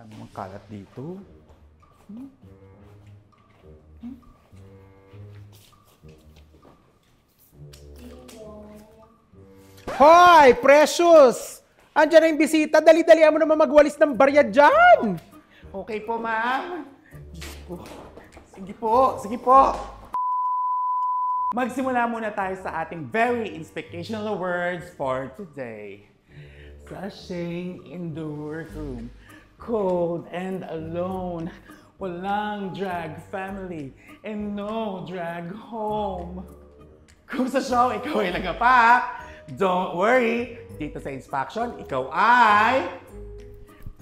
Ano Ang mong kalat dito. Hmm? Hmm? Hoy, precious! Andiyan na yung bisita. Dali-dali mo naman magwalis ng barya dyan. Okay po, ma'am. Sige po, sige po. Magsimula muna tayo sa ating very inspirational words for today. Sashing in the workroom. cold and alone with long drag family and no drag home. Kung sa ikaw ay nagapa, don't worry, dito sa Inspection, ikaw ay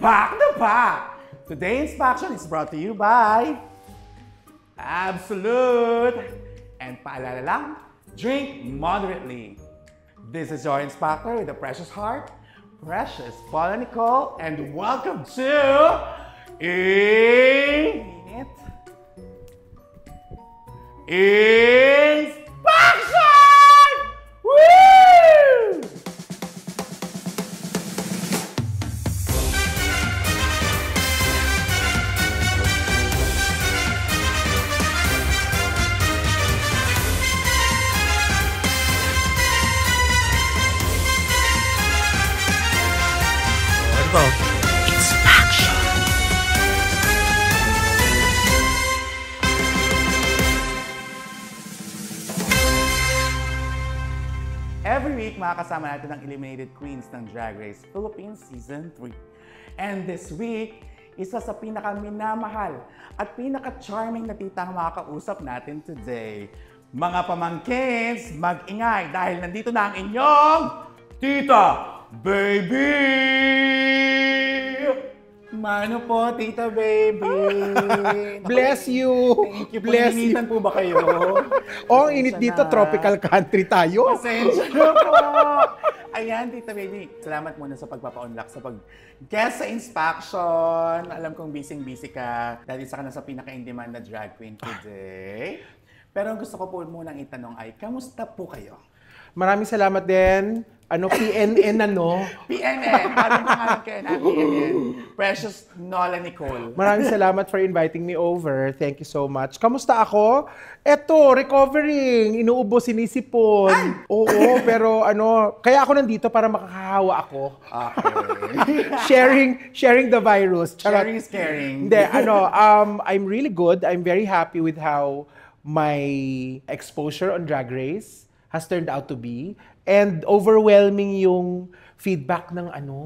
back na back! Today Inspection is brought to you by Absolute! And paalala lang, drink moderately. This is your inspector with a precious heart, Precious Botanical, and welcome to In It Inspection! Woo! Bravo. Every week, makakasama natin ang eliminated queens ng Drag Race Philippines Season 3. And this week, isa sa pinakaminamahal at pinaka-charming na tita ang makakausap natin today. Mga pamangkins, mag-ingay dahil nandito na ang inyong Tita Baby! Mano po, Tita Baby. Bless you. Thank you. Bless you. Ininitan po ba kayo? oh, ang init dito. Na. Tropical country tayo. Pasensya na po. Ayan, Tita Baby. Salamat muna sa pagpapa-unlock sa pag-guest sa inspection. Alam kong busy-busy ka dahil isa ka na sa pinaka-in-demand na drag queen today. Pero gusto ko po munang itanong ay, kamusta po kayo? Maraming salamat din. Ano, PNN ano? PNN. Parang pangalan ka na, PNN. Precious Nola Nicole. Maraming salamat for inviting me over. Thank you so much. Kamusta ako? Eto, recovering. Inuubo, sinisipon. Oo, pero ano, kaya ako nandito para makakahawa ako. Okay. sharing, sharing the virus. Charot. Sharing is caring. Hindi, ano, um, I'm really good. I'm very happy with how my exposure on Drag Race has turned out to be. And overwhelming yung feedback ng ano,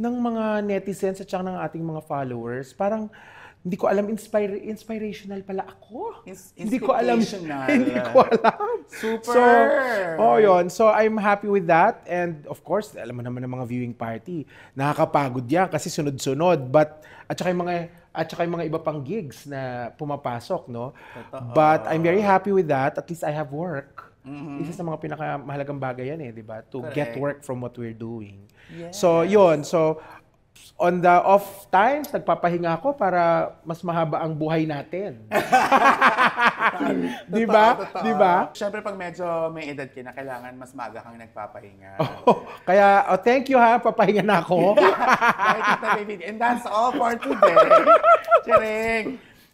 ng mga netizens at saka ng ating mga followers. Parang, hindi ko alam, inspire, inspirational pala ako. Ins- hindi ko alam. hindi ko alam. Super! So, oh, yun. So, I'm happy with that. And of course, alam mo naman ng mga viewing party, nakakapagod yan kasi sunod-sunod. But, at saka yung mga at saka yung mga iba pang gigs na pumapasok, no? Totoo. But I'm very happy with that. At least I have work. Mm-hmm. Isa sa mga pinakamahalagang bagay yan eh, di ba? To Correct. get work from what we're doing. Yes. So, yun. So, on the off times, nagpapahinga ako para mas mahaba ang buhay natin. di ba? Di ba? Siyempre, pag medyo may edad ka na, kailangan mas maga kang nagpapahinga. Oh, kaya, oh, thank you ha, papahinga na ako. And that's all for today. Chiring!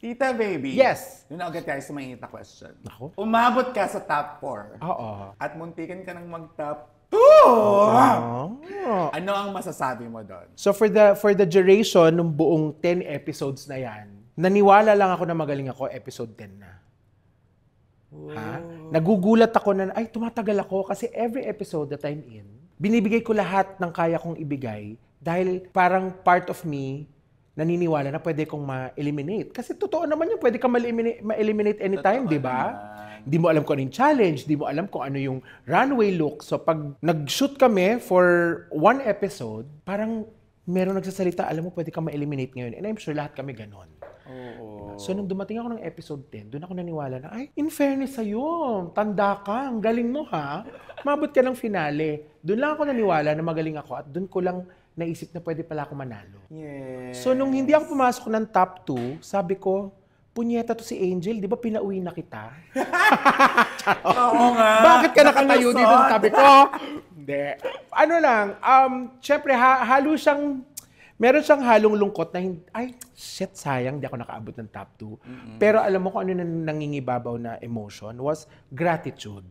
Tita Baby. Yes. Yun na agad tayo sa mainit na question. Ako? Umabot ka sa top 4. Oo. At muntikan ka ng mag-top 2. Ano ang masasabi mo doon? So for the for the duration ng buong 10 episodes na yan, naniwala lang ako na magaling ako episode 10 na. Ha? Nagugulat ako na, ay, tumatagal ako kasi every episode that I'm in, binibigay ko lahat ng kaya kong ibigay dahil parang part of me naniniwala na pwede kong ma-eliminate. Kasi totoo naman yun, pwede kang ma-eliminate, anytime, di ba? Hindi mo alam kung ano yung challenge, hindi mo alam kung ano yung runway look. So pag nag-shoot kami for one episode, parang meron nagsasalita, alam mo, pwede kang ma-eliminate ngayon. And I'm sure lahat kami ganon. Oo. So nung dumating ako ng episode 10, doon ako naniwala na, ay, in fairness sa'yo, tanda ka, ang galing mo ha. Mabot ka ng finale. Doon lang ako naniwala na magaling ako at doon ko lang naisip na pwede pala ako manalo. Yes. So, nung hindi ako pumasok ng top 2, sabi ko, punyeta to si Angel, di ba pinauwi na kita? Oo nga. Bakit ka nakatayo dito? Sabi ko, hindi. Ano lang, um, syempre, ha- halo siyang, meron siyang halong lungkot na, hindi, ay, shit, sayang, di ako nakaabot ng top 2. Mm-hmm. Pero alam mo kung ano na nangingibabaw na emotion was gratitude.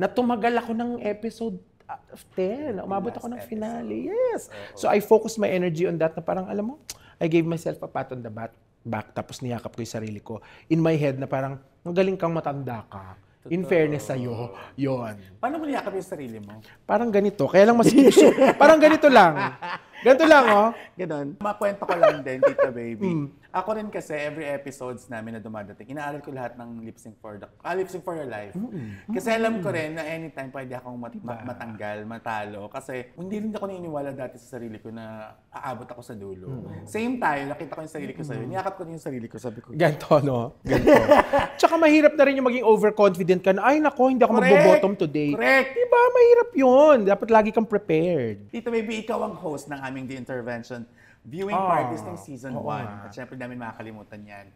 Na tumagal ako ng episode out of 10. Umabot ako ng finale. Yes. So I focused my energy on that na parang, alam mo, I gave myself a pat on the back, back tapos niyakap ko yung sarili ko. In my head na parang, ang galing kang matanda ka. In fairness sa iyo, 'yon. Paano mo niyakap yung sarili mo? Parang ganito, kaya lang mas cliche. parang ganito lang. Ganito lang, oh. Ganon. Makwento ko lang din, Tita Baby. Mm. Ako rin kasi, every episodes namin na dumadating, inaaral ko lahat ng lip sync for, the, ah, lip sync for your life. mm Kasi alam ko rin na anytime pwede akong mat- diba? matanggal, matalo. Kasi hindi rin ako naniniwala dati sa sarili ko na aabot ako sa dulo. mm Same time, nakita ko yung sarili ko sa Mm-hmm. Niyakap ko yung sarili ko, sabi ko. Ganto, no? Ganto. Tsaka mahirap na rin yung maging overconfident ka na, ay nako, hindi ako Correct. magbo-bottom today. Correct. Diba, mahirap yun. Dapat lagi kang prepared. Tita Baby, ikaw ang host ng aming The Intervention viewing oh. parties ng ah, season 1. At syempre namin makakalimutan yan.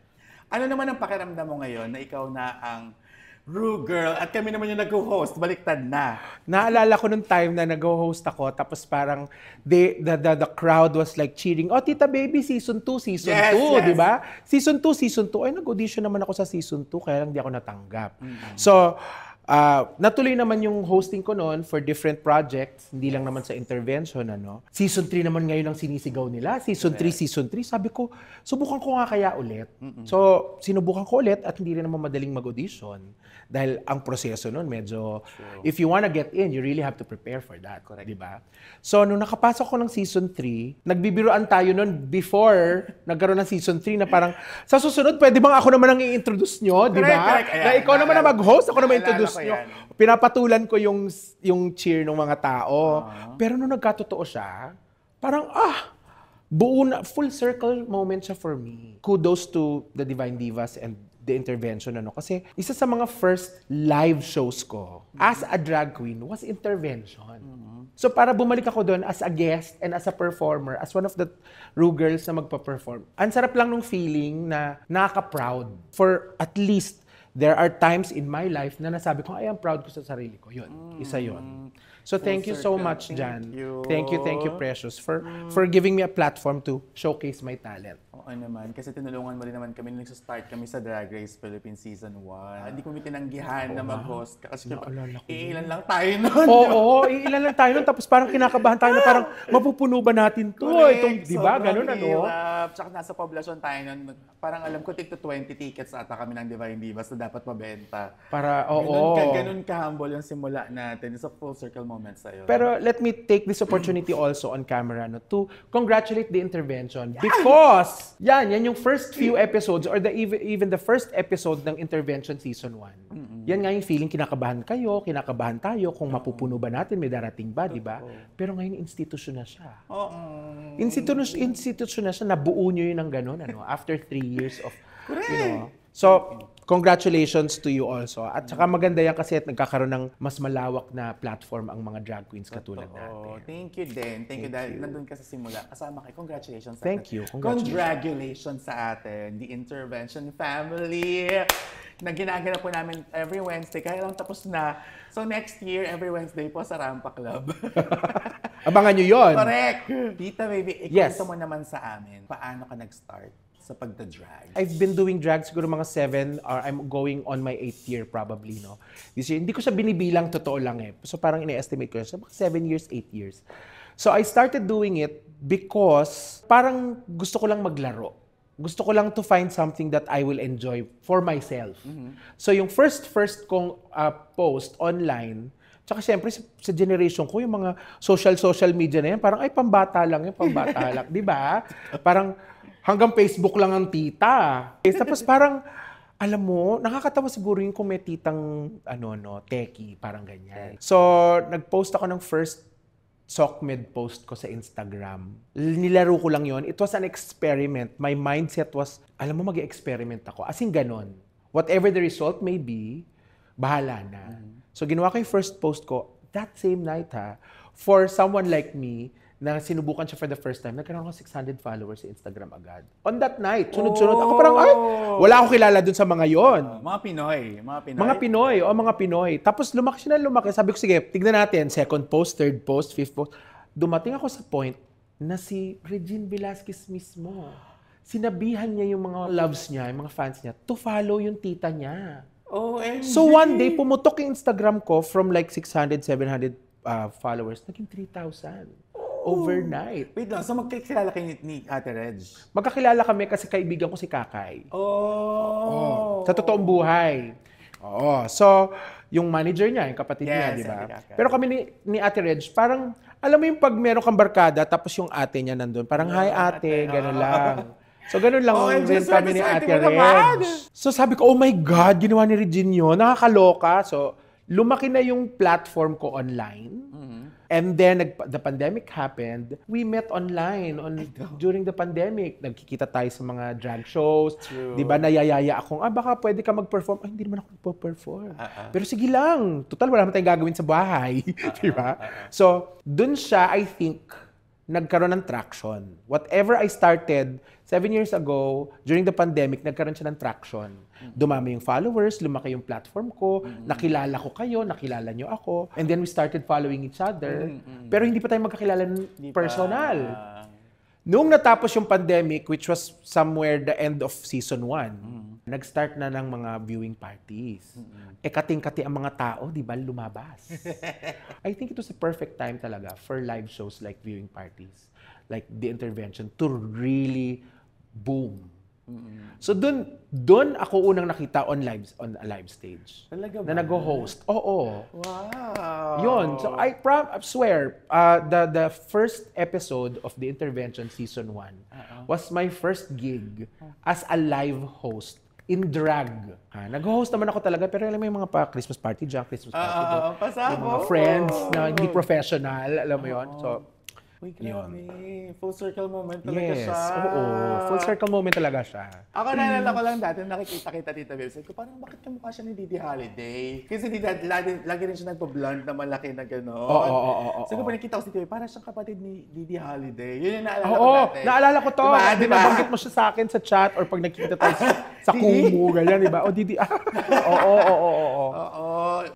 Ano naman ang pakiramdam mo ngayon na ikaw na ang Rue Girl at kami naman yung nag-host, baliktad na. Naalala ko nung time na nag-host ako tapos parang they, the, the, the crowd was like cheering, oh Tita Baby, season 2, season 2, yes, yes. di ba? Season 2, season 2. Ay, nag-audition naman ako sa season 2 kaya lang di ako natanggap. Mm-hmm. So, Uh, natuloy naman yung hosting ko noon for different projects, hindi lang naman sa intervention. Ano. Season 3 naman ngayon ang sinisigaw nila. Season 3, season 3. Sabi ko, subukan ko nga kaya ulit. Mm-mm. So, sinubukan ko ulit at hindi rin naman madaling mag-audition. Dahil ang proseso nun medyo, sure. if you wanna get in, you really have to prepare for that. Correct. Diba? So, nung nakapasok ko ng season 3, nagbibiroan tayo nun before nagkaroon ng season 3 na parang, sa susunod, pwede bang ako naman ang i-introduce nyo? Di ba? Na ikaw naman na mag-host, ako naman i-introduce nyo. Pinapatulan ko yung, yung cheer ng mga tao. Uh-huh. Pero nung nagkatotoo siya, parang, ah, buo na, full circle moment siya for me. Kudos to the Divine Divas and the intervention ano kasi isa sa mga first live shows ko as a drag queen was intervention. Mm-hmm. So para bumalik ako doon as a guest and as a performer, as one of the ru girls na magpa-perform. Ang sarap lang nung feeling na nakaka-proud for at least there are times in my life na nasabi ko, ay, I'm proud ko sa sarili ko. Yun, mm-hmm. isa yun. Mm. So thank you so much, Jan. Thank you. Thank you, Precious, for for giving me a platform to showcase my talent. Oo ano naman, kasi tinulungan mo rin naman kami nung start kami sa Drag Race Philippines Season 1. Hindi ko may tinanggihan na mag-host kasi iilan lang tayo noon. Oo, oo, iilan lang tayo nun. Tapos parang kinakabahan tayo na parang mapupuno ba natin to? Itong, di ba? Ganun, ano? Tsaka nasa poblasyon tayo nun. Parang alam ko, tigto 20 tickets ata kami ng Divine Divas na dapat mabenta. Para, oo. Ganun ka, ganun ka humble yung simula natin. It's full circle moments sa'yo. Pero let me take this opportunity mm. also on camera no, to congratulate the intervention because yan, yan yung first few episodes or the even, the first episode ng intervention season 1. Mm-mm. Yan nga yung feeling kinakabahan kayo, kinakabahan tayo kung mapupuno ba natin, may darating ba, di ba? Pero ngayon institution na siya. Oo. Institution, institution na siya, nabuo niyo yun ng ganun ano after three years of you know. So, congratulations to you also. At saka maganda yan kasi at nagkakaroon ng mas malawak na platform ang mga drag queens katulad natin. Thank you din. Thank, Thank you dahil nandun ka sa simula. Kasama kay Congratulations sa Thank atin. you. Congratulations. Congratulations sa atin. The Intervention Family na ginaganap po namin every Wednesday. Kaya lang tapos na. So next year, every Wednesday po sa Rampa Club. Abangan nyo yon. Correct. Tita Baby, ikwento yes. mo naman sa amin. Paano ka nag-start? sa pagta drag I've been doing drag siguro mga seven or I'm going on my eighth year probably, no? This year, hindi ko siya binibilang totoo lang eh. So parang ina-estimate ko siya, mga seven years, eight years. So I started doing it because parang gusto ko lang maglaro. Gusto ko lang to find something that I will enjoy for myself. Mm-hmm. So yung first first kong uh, post online, Tsaka siyempre sa, sa generation ko, yung mga social social media na yan, parang ay pambata lang yan, pambata lang, 'di ba? Parang Hanggang Facebook lang ang tita. Eh, tapos parang, alam mo, nakakatawa siguro yung kung may titang, ano, no, teki, parang ganyan. So, nag-post ako ng first SOCMED post ko sa Instagram. Nilaro ko lang yon. It was an experiment. My mindset was, alam mo, mag experiment ako. As in, ganon. Whatever the result may be, bahala na. Mm. So, ginawa ko yung first post ko that same night, ha. For someone like me, na sinubukan siya for the first time, nagkaroon ako 600 followers sa Instagram agad. On that night, sunod-sunod oh. ako parang, ay, oh. wala akong kilala dun sa mga yon. Uh, oh, mga Pinoy. Mga Pinoy. Mga Pinoy. O, oh, mga Pinoy. Tapos lumaki siya na lumaki. Sabi ko, sige, tignan natin. Second post, third post, fifth post. Dumating ako sa point na si Regine Velasquez mismo, sinabihan niya yung mga loves niya, yung mga fans niya, to follow yung tita niya. OMG. So one day, pumutok yung Instagram ko from like 600, 700 uh, followers, naging 3,000 overnight. Wait lang, so magkakilala kayo ni, Ate Reg? Magkakilala kami kasi kaibigan ko si Kakay. Oh! Oo. Sa totoong buhay. Oo. So, yung manager niya, yung kapatid niya, di ba? Pero kami ni, ni Ate Reg, parang, alam mo yung pag meron kang barkada, tapos yung ate niya nandun, parang, hi ate, gano'n lang. So, gano'n lang Oh, rin kami ni Ate mo Reg. So, sabi ko, oh my God, ginawa ni Regine yun, nakakaloka. So, lumaki na yung platform ko online. And then the pandemic happened. We met online on during the pandemic. Nagkikita tayo sa mga drag shows. True. 'Di ba nayayaya ako, ah baka pwede ka mag-perform. Ay, hindi naman ako nagpo-perform. Uh-uh. Pero sige lang. Total wala naman tayong gagawin sa bahay, uh-uh. 'di ba? Uh-uh. So, dun siya I think nagkaroon ng traction. Whatever I started seven years ago, during the pandemic, nagkaroon siya ng traction. Dumami yung followers, lumaki yung platform ko, mm-hmm. nakilala ko kayo, nakilala nyo ako. And then we started following each other. Mm-hmm. Pero hindi pa tayo magkakilala ng personal. Pa. Noong natapos yung pandemic, which was somewhere the end of season 1, mm-hmm. nag-start na ng mga viewing parties. Mm-hmm. E kating-kati ang mga tao, di ba, lumabas. I think it was the perfect time talaga for live shows like viewing parties, like the intervention, to really boom So doon doon ako unang nakita on live on a live stage. Talaga ba? Na nag-host. Oo. Wow. 'Yon. So I prom I swear uh, the the first episode of the intervention season 1 uh was my first gig oh. as a live host in drag. Ha, nag-host naman ako talaga, pero alam mo yung mga pa Christmas party dyan, Christmas party uh, ah, doon. Pasabo. Ah, ah, yung mga friends na hindi oh. professional, alam mo yon. So, Uy, grabe. Yun. Full circle moment talaga yes. siya. Yes, oo. Full circle moment talaga siya. Ako naalala ko lang dati, nakikita kita Tita Bill. Sabi ko, parang bakit yung mukha siya ni Didi Holiday? Kasi Didi, lagi, lagi rin siya nagpo blonde na malaki na gano'n. Oo, oo, oo. oo, Sabi ko, nakikita ko si Tita parang siyang kapatid ni Didi Holiday. Yun yung naalala oo, ko dati. Oo, naalala ko to. Diba, diba? Nabanggit mo siya sa akin sa chat or pag nakikita tayo sa, sa kumu, ganyan, diba? O, Didi, ah. oo, oo, oo, oo. Oo.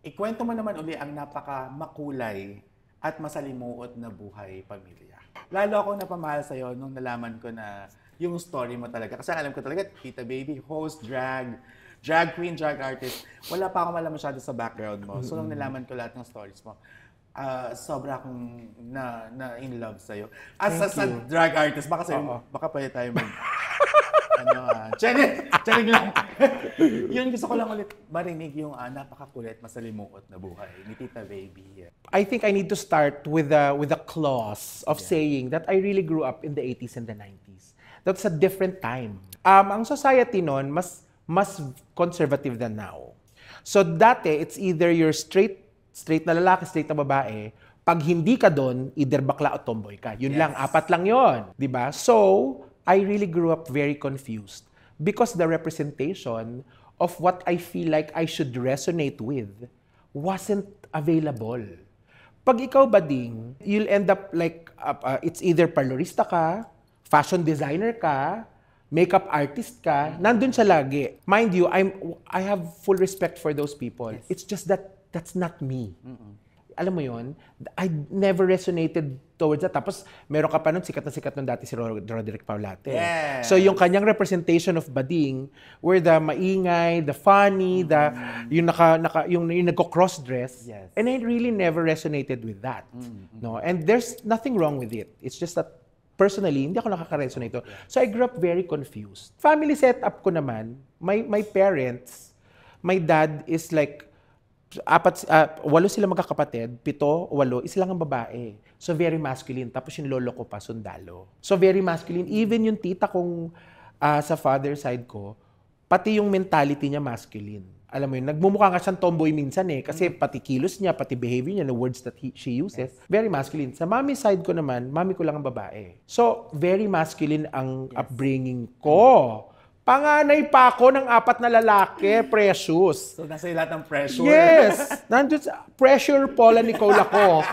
Ikwento mo naman uli ang napaka makulay at masalimuot na buhay pamilya. Lalo ako napamahal sa iyo nung nalaman ko na yung story mo talaga. Kasi alam ko talaga, Tita Baby, host, drag, drag queen, drag artist. Wala pa akong alam masyado sa background mo. So nung nalaman ko lahat ng stories mo, uh, sobra akong na, na in love sa'yo. As, Thank as you. a drag artist, baka, sa'yo, baka pwede tayo mag... ano, ah, charing, lang. yun, gusto ko lang ulit marinig yung ah, napakakulit, masalimuot na buhay ni Tita Baby. I think I need to start with a, with a clause of saying that I really grew up in the 80s and the 90s. That's a different time. Um, ang society noon, mas, mas conservative than now. So dati, it's either you're straight, straight na lalaki, straight na babae, pag hindi ka doon, either bakla o tomboy ka. Yun Yes. lang, apat lang yon, 'di ba? So, I really grew up very confused because the representation of what I feel like I should resonate with wasn't available. Pag ikaw ba ding, you'll end up like, uh, uh, it's either parlorista ka, fashion designer ka, makeup artist ka, nandun siya lagi. Mind you, I'm, I have full respect for those people. Yes. It's just that that's not me. Mm-mm alam mo yon I never resonated towards that. Tapos, meron ka pa nun, sikat na sikat nun dati si Rod Roderick Paulate. Yeah. So, yung kanyang representation of bading where the maingay, the funny, mm-hmm. the, mm. yung, naka, naka, yung, yung nagko-cross-dress. Yes. And I really never resonated with that. Mm-hmm. No? And there's nothing wrong with it. It's just that personally, hindi ako nakaka-resonate ito. So I grew up very confused. Family setup ko naman, my, my parents, my dad is like apat, uh, walo sila magkakapatid, pito, walo, isa lang ang babae. So very masculine. Tapos yung lolo ko pa, sundalo. So very masculine. Even yung tita kong uh, sa father side ko, pati yung mentality niya masculine. Alam mo yun, nagmumukha nga siyang tomboy minsan eh. Kasi mm. pati kilos niya, pati behavior niya, the words that he, she uses, yes. very masculine. Sa mommy side ko naman, mommy ko lang ang babae. So, very masculine ang yes. upbringing ko. Mm. Panganay pa ako ng apat na lalaki, precious. So, nasa lahat ng pressure. Yes. Nandun sa pressure Paula Nicola ko.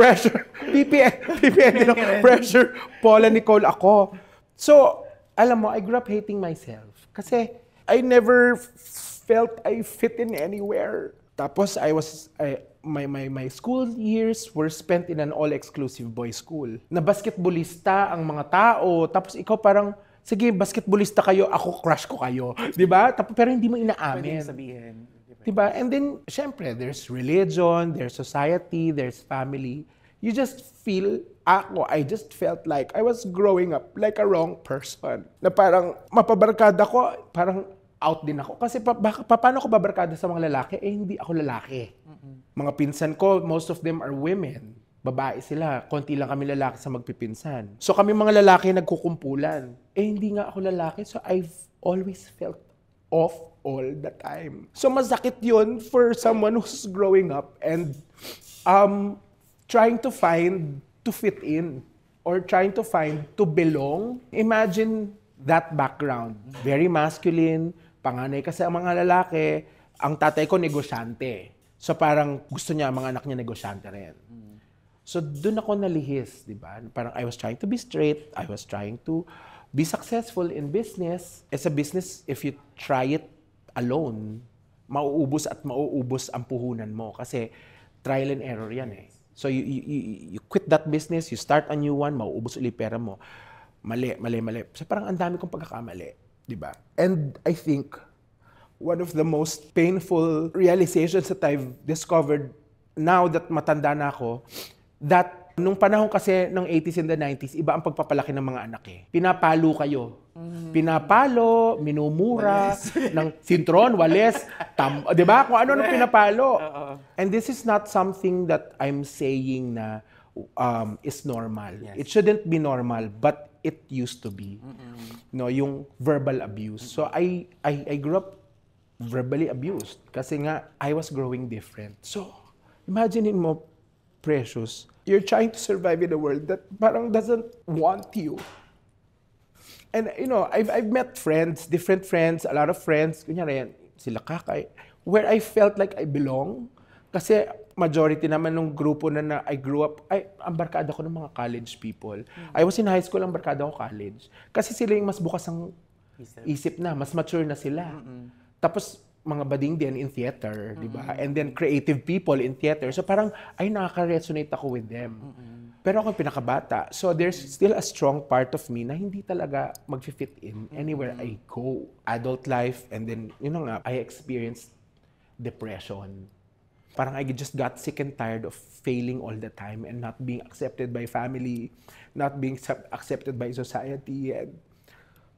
pressure. PPN, PPN din Pressure Paula Nicole ako. So, alam mo, I grew up hating myself. Kasi, I never felt I fit in anywhere. Tapos, I was, I, my, my, my school years were spent in an all-exclusive boys school. Na basketballista ang mga tao. Tapos, ikaw parang, sige, basketballista kayo, ako crush ko kayo. Di ba? Pero hindi mo inaamin. Pwede sabihin. Di ba? And then, syempre, there's religion, there's society, there's family. You just feel, ako, I just felt like I was growing up like a wrong person. Na parang, mapabarkada ko, parang out din ako. Kasi pa, baka, pa, paano ko babarkada sa mga lalaki? Eh, hindi ako lalaki. Mga pinsan ko, most of them are women babae sila, konti lang kami lalaki sa magpipinsan. So kami mga lalaki nagkukumpulan. Eh hindi nga ako lalaki, so I've always felt off all the time. So masakit yun for someone who's growing up and um, trying to find to fit in or trying to find to belong. Imagine that background. Very masculine, panganay kasi ang mga lalaki. Ang tatay ko negosyante. So parang gusto niya ang mga anak niya negosyante rin. So doon ako nalihis, di ba? Parang I was trying to be straight, I was trying to be successful in business. As a business, if you try it alone, mauubos at mauubos ang puhunan mo kasi trial and error yan eh. So you, you, you quit that business, you start a new one, mauubos ulit pera mo. Mali, mali, mali. So parang ang dami kong pagkakamali, di ba? And I think one of the most painful realizations that I've discovered now that matanda na ako that nung panahon kasi ng 80s and the 90s, iba ang pagpapalaki ng mga anak eh. Pinapalo kayo. Mm-hmm. Pinapalo, minumura, ng sintron, wales, tam, di ba? Kung ano nung pinapalo. Uh-oh. And this is not something that I'm saying na um, is normal. Yes. It shouldn't be normal, but it used to be. Mm-hmm. No, yung verbal abuse. Mm-hmm. So I, I I grew up verbally abused kasi nga I was growing different. So imagine mo precious. You're trying to survive in a world that parang doesn't want you. And you know, I've, I've met friends, different friends, a lot of friends, kunyari yan, sila kakay, where I felt like I belong. Kasi majority naman ng grupo na, na I grew up, ay, ang barkada ko ng mga college people. Mm-hmm. I was in high school, ang barkada ko college. Kasi sila yung mas bukas ang isip, isip na, mas mature na sila. Mm-hmm. Tapos mga bading din in theater, mm-hmm. di ba? And then creative people in theater. So parang, ay, nakaka-resonate ako with them. Mm-hmm. Pero ako pinakabata. So there's still a strong part of me na hindi talaga mag-fit in anywhere I go. Adult life, and then, you know nga, I experienced depression. Parang I just got sick and tired of failing all the time and not being accepted by family, not being accepted by society. And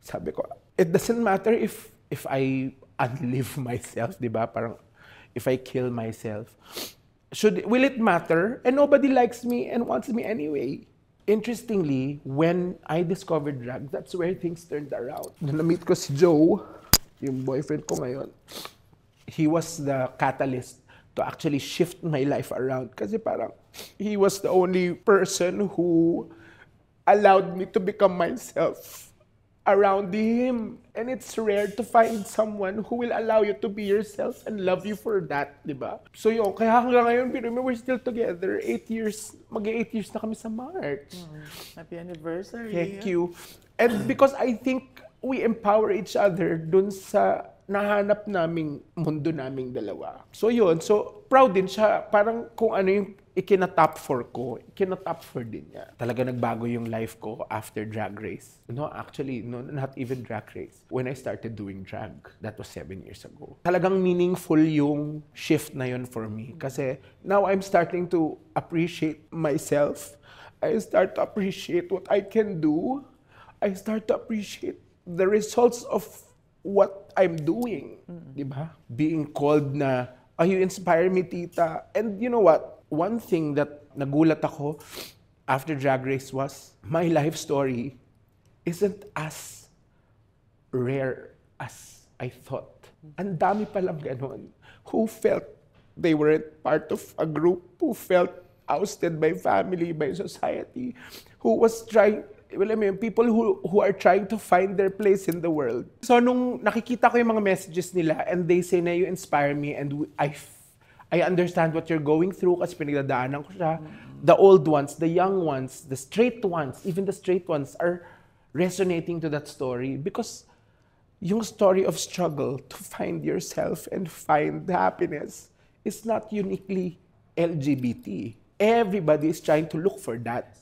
sabi ko, it doesn't matter if if I unlive myself, di ba? Parang, if I kill myself, should, will it matter? And nobody likes me and wants me anyway. Interestingly, when I discovered drag, that's where things turned around. Nung na-meet ko si Joe, yung boyfriend ko ngayon, he was the catalyst to actually shift my life around. Kasi parang, he was the only person who allowed me to become myself around him. And it's rare to find someone who will allow you to be yourself and love you for that, di ba? So yun, kaya hanggang ngayon, pero we're still together. Eight years, mag eight years na kami sa March. Mm. Happy anniversary. Thank you. And because I think we empower each other dun sa nahanap naming mundo naming dalawa. So yun, so proud din siya. Parang kung ano yung ikinatop for ko, ikinatop for din niya. Talaga nagbago yung life ko after drag race. No, actually, no, not even drag race. When I started doing drag, that was seven years ago. Talagang meaningful yung shift na yun for me. Kasi now I'm starting to appreciate myself. I start to appreciate what I can do. I start to appreciate the results of what I'm doing. Mm-hmm. Diba? Being called na, oh, you inspire me, tita. And you know what? one thing that nagulat ako after Drag Race was my life story isn't as rare as I thought. Ang dami palang ganun who felt they weren't part of a group, who felt ousted by family, by society, who was trying well, I mean, people who, who are trying to find their place in the world. So, nung nakikita ko yung mga messages nila and they say na you inspire me and I I understand what you're going through kasi pinagdadaanan ko siya. The old ones, the young ones, the straight ones, even the straight ones are resonating to that story because yung story of struggle to find yourself and find happiness is not uniquely LGBT. Everybody is trying to look for that.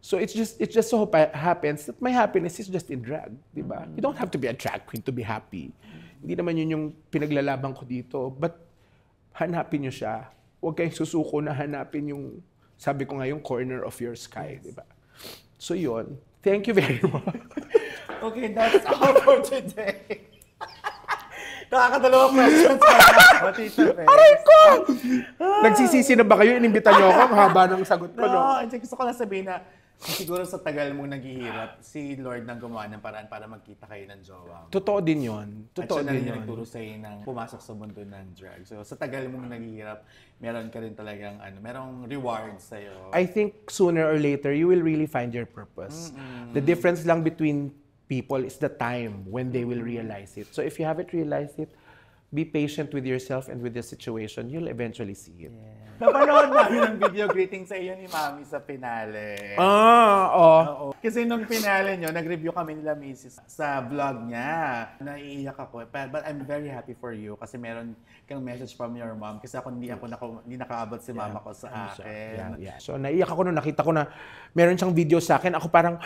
So it's just it just so happens that my happiness is just in drag, di ba? You don't have to be a drag queen to be happy. Hindi naman yun yung pinaglalaban ko dito. But hanapin nyo siya. Huwag kayong susuko na hanapin yung, sabi ko nga, corner of your sky, yes. di ba? So yon. thank you very much. okay, that's all for today. Nakakadalawa questions ka na. Aray ko! Ah. Nagsisisi na ba kayo? Inimbita niyo ako. Ang haba ng sagot ko, no? No, gusto ko lang sabihin na siguro sa tagal mong naghihirap, si Lord nang gumawa ng paraan para magkita kayo ng jowa mo. Totoo din yun. Totoo At siya din yun. nagturo sa'yo ng pumasok sa mundo ng drug. So sa tagal mong naghihirap, meron ka rin talagang ano, merong reward sa'yo. I think sooner or later, you will really find your purpose. Mm-hmm. The difference lang between people is the time when they will realize it. So if you haven't realized it, be patient with yourself and with the situation, you'll eventually see it. Yeah. Napanood namin ng video greeting sa iyo ni Mami sa finale. Ah, oh. Oo. Kasi nung finale nyo, nag-review kami nila Mrs. sa vlog niya. Naiiyak ako. But, but I'm very happy for you kasi meron kang message from your mom kasi ako hindi ako naka, hindi nakaabot si mama yeah. ko sa ano akin. Yeah, yeah. So naiiyak ako nung nakita ko na meron siyang video sa akin. Ako parang,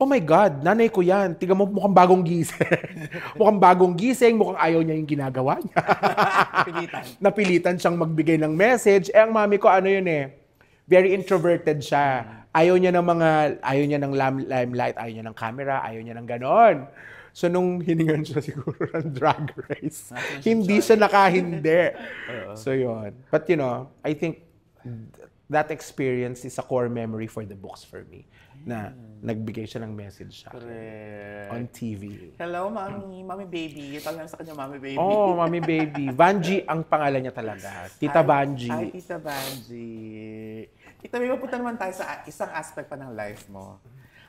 oh my God, nanay ko yan. Tiga mo, mukhang bagong gising. mukhang bagong gising, mukhang ayaw niya yung ginagawa niya. Napilitan. Napilitan siyang magbigay ng message. Eh, ang mami ko, ano yun eh, very introverted siya. Mm. Ayaw niya ng mga, ayaw niya ng limelight, ayaw niya ng camera, ayaw niya ng ganon. So, nung hiningan siya siguro ng drag race, hindi siya nakahindi. so, yun. But, you know, I think that experience is a core memory for the books for me na nagbigay siya ng message sa akin. On TV. Hello, mommy. Mommy Baby. Tawag lang sa kanya, mommy Baby. oh, mommy Baby. Vanji ang pangalan niya talaga. Tita Vanji. Ay, Tita Vanji. Tita, may mapunta naman tayo sa isang aspect pa ng life mo.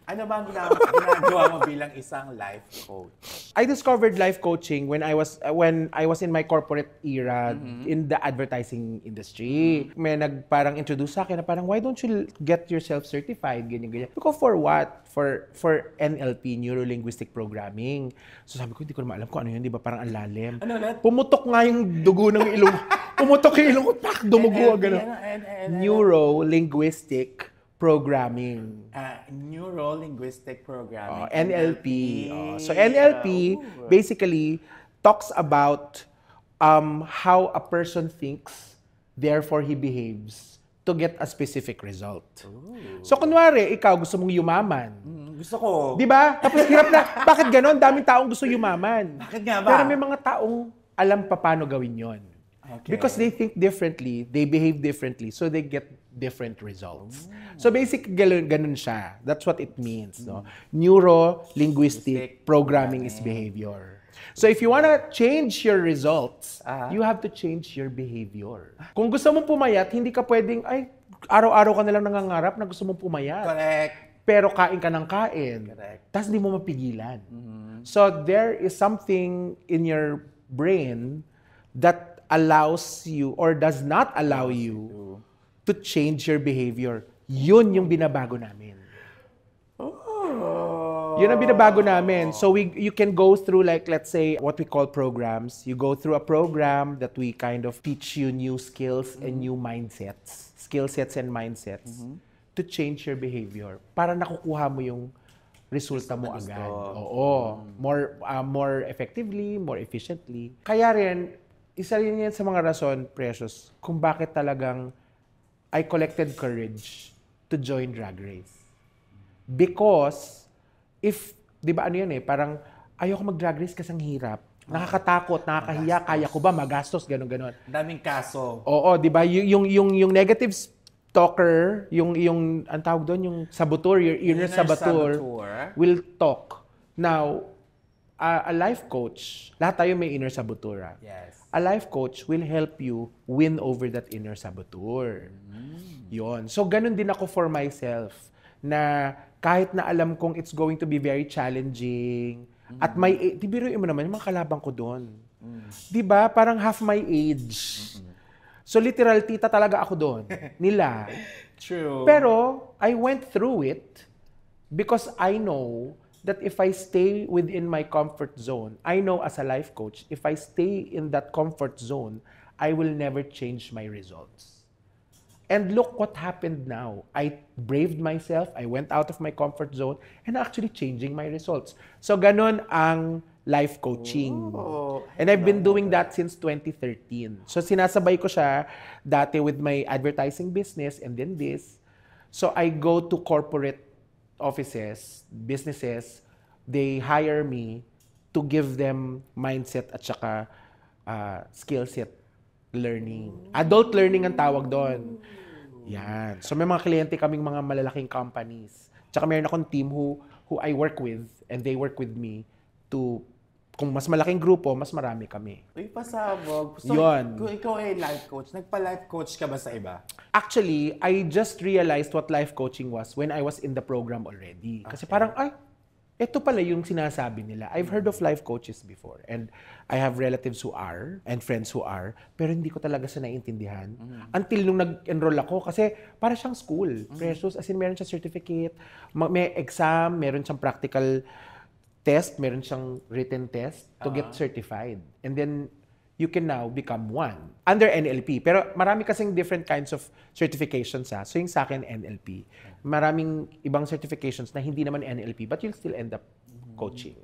Ano ba ang ginagawa mo bilang isang life coach? I discovered life coaching when I was uh, when I was in my corporate era mm-hmm. in the advertising industry. Mm-hmm. May nagparang introduce sa akin na parang why don't you get yourself certified ganyan ganyan. Because for what? For for NLP neuro linguistic programming. So sabi ko hindi ko na alam ko ano yun, di ba? Parang ang lalim. Ano na? Pumutok nga yung dugo ng ilong. Pumutok yung ilong ko, pak, dumugo. Neuro linguistic programming. Uh, ah, Neuro Linguistic Programming. Oh, NLP. NLP. Oh, so NLP uh, basically talks about um, how a person thinks, therefore he behaves to get a specific result. Ooh. So kunwari, ikaw gusto mong yumaman. Mm, gusto ko. 'Di ba? Tapos hirap na. Bakit ganon? Daming taong gusto yumaman. Bakit nga ba? Pero may mga taong alam pa paano gawin 'yon. Okay. Because they think differently, they behave differently, so they get different results. Oh. So basic ganun, ganun siya. That's what it means, no? Neuro linguistic programming is behavior. So if you wanna change your results, uh-huh. you have to change your behavior. Ah. Kung gusto mong pumayat, hindi ka pwedeng ay araw-araw ka na lang nangangarap na gusto mong pumayat. Correct. Pero kain ka ng kain. Correct. Tapos hindi mo mapigilan. Mm-hmm. So there is something in your brain that allows you or does not allow you to change your behavior. Yun yung binabago namin. Oh. Yun ang binabago namin. So we you can go through like let's say what we call programs. You go through a program that we kind of teach you new skills mm-hmm. and new mindsets, skill sets and mindsets mm-hmm. to change your behavior para nakukuha mo yung resulta mo agad. Mm-hmm. Oo. Mm. More uh, more effectively, more efficiently. Kaya rin isa rin yan sa mga rason, precious, kung bakit talagang I collected courage to join Drag Race. Because, if, di ba ano yan eh, parang ayoko mag-drag race kasi ang hirap. Nakakatakot, nakakahiya, kaya ko ba magastos, ganun ganon Daming kaso. Oo, di ba? Y- yung, yung, yung negative talker, yung, yung, ang tawag doon, yung saboteur, your inner, inner saboteur, saboteur, will talk. Now, uh, a life coach, lahat tayo may inner saboteur. Ah. Yes. A life coach will help you win over that inner saboteur. Mm. Yon. So ganun din ako for myself na kahit na alam kong it's going to be very challenging mm. at may di mo naman yung mga kalabang ko doon. Mm. 'Di ba? Parang half my age. Mm-mm. So literal tita talaga ako doon nila. True. Pero I went through it because I know that if I stay within my comfort zone, I know as a life coach, if I stay in that comfort zone, I will never change my results. And look what happened now. I braved myself, I went out of my comfort zone, and actually changing my results. So, ganun ang life coaching. Oh, and I've been doing that since 2013. So, sinasabay ko siya dati with my advertising business and then this. So, I go to corporate offices, businesses, they hire me to give them mindset at saka uh, skill set learning. Adult learning ang tawag doon. Yan. So may mga kliyente kaming mga malalaking companies. Tsaka mayroon akong team who, who I work with and they work with me to kung mas malaking grupo, mas marami kami. Uy, pasabog. So, Yun. Kung ikaw ay life coach, nagpa-life coach ka ba sa iba? Actually, I just realized what life coaching was when I was in the program already. Kasi okay. parang, ay, ito pala yung sinasabi nila. I've heard of life coaches before and I have relatives who are and friends who are pero hindi ko talaga siya naiintindihan mm-hmm. until nung nag-enroll ako kasi para siyang school. Mm-hmm. Precious as in meron siyang certificate, may exam, meron siyang practical test, meron siyang written test to uh-huh. get ah. certified. And then you can now become one under NLP. Pero marami kasing different kinds of certifications ha. Ah. So yung sa akin, NLP. Maraming ibang certifications na hindi naman NLP but you'll still end up mm-hmm. coaching.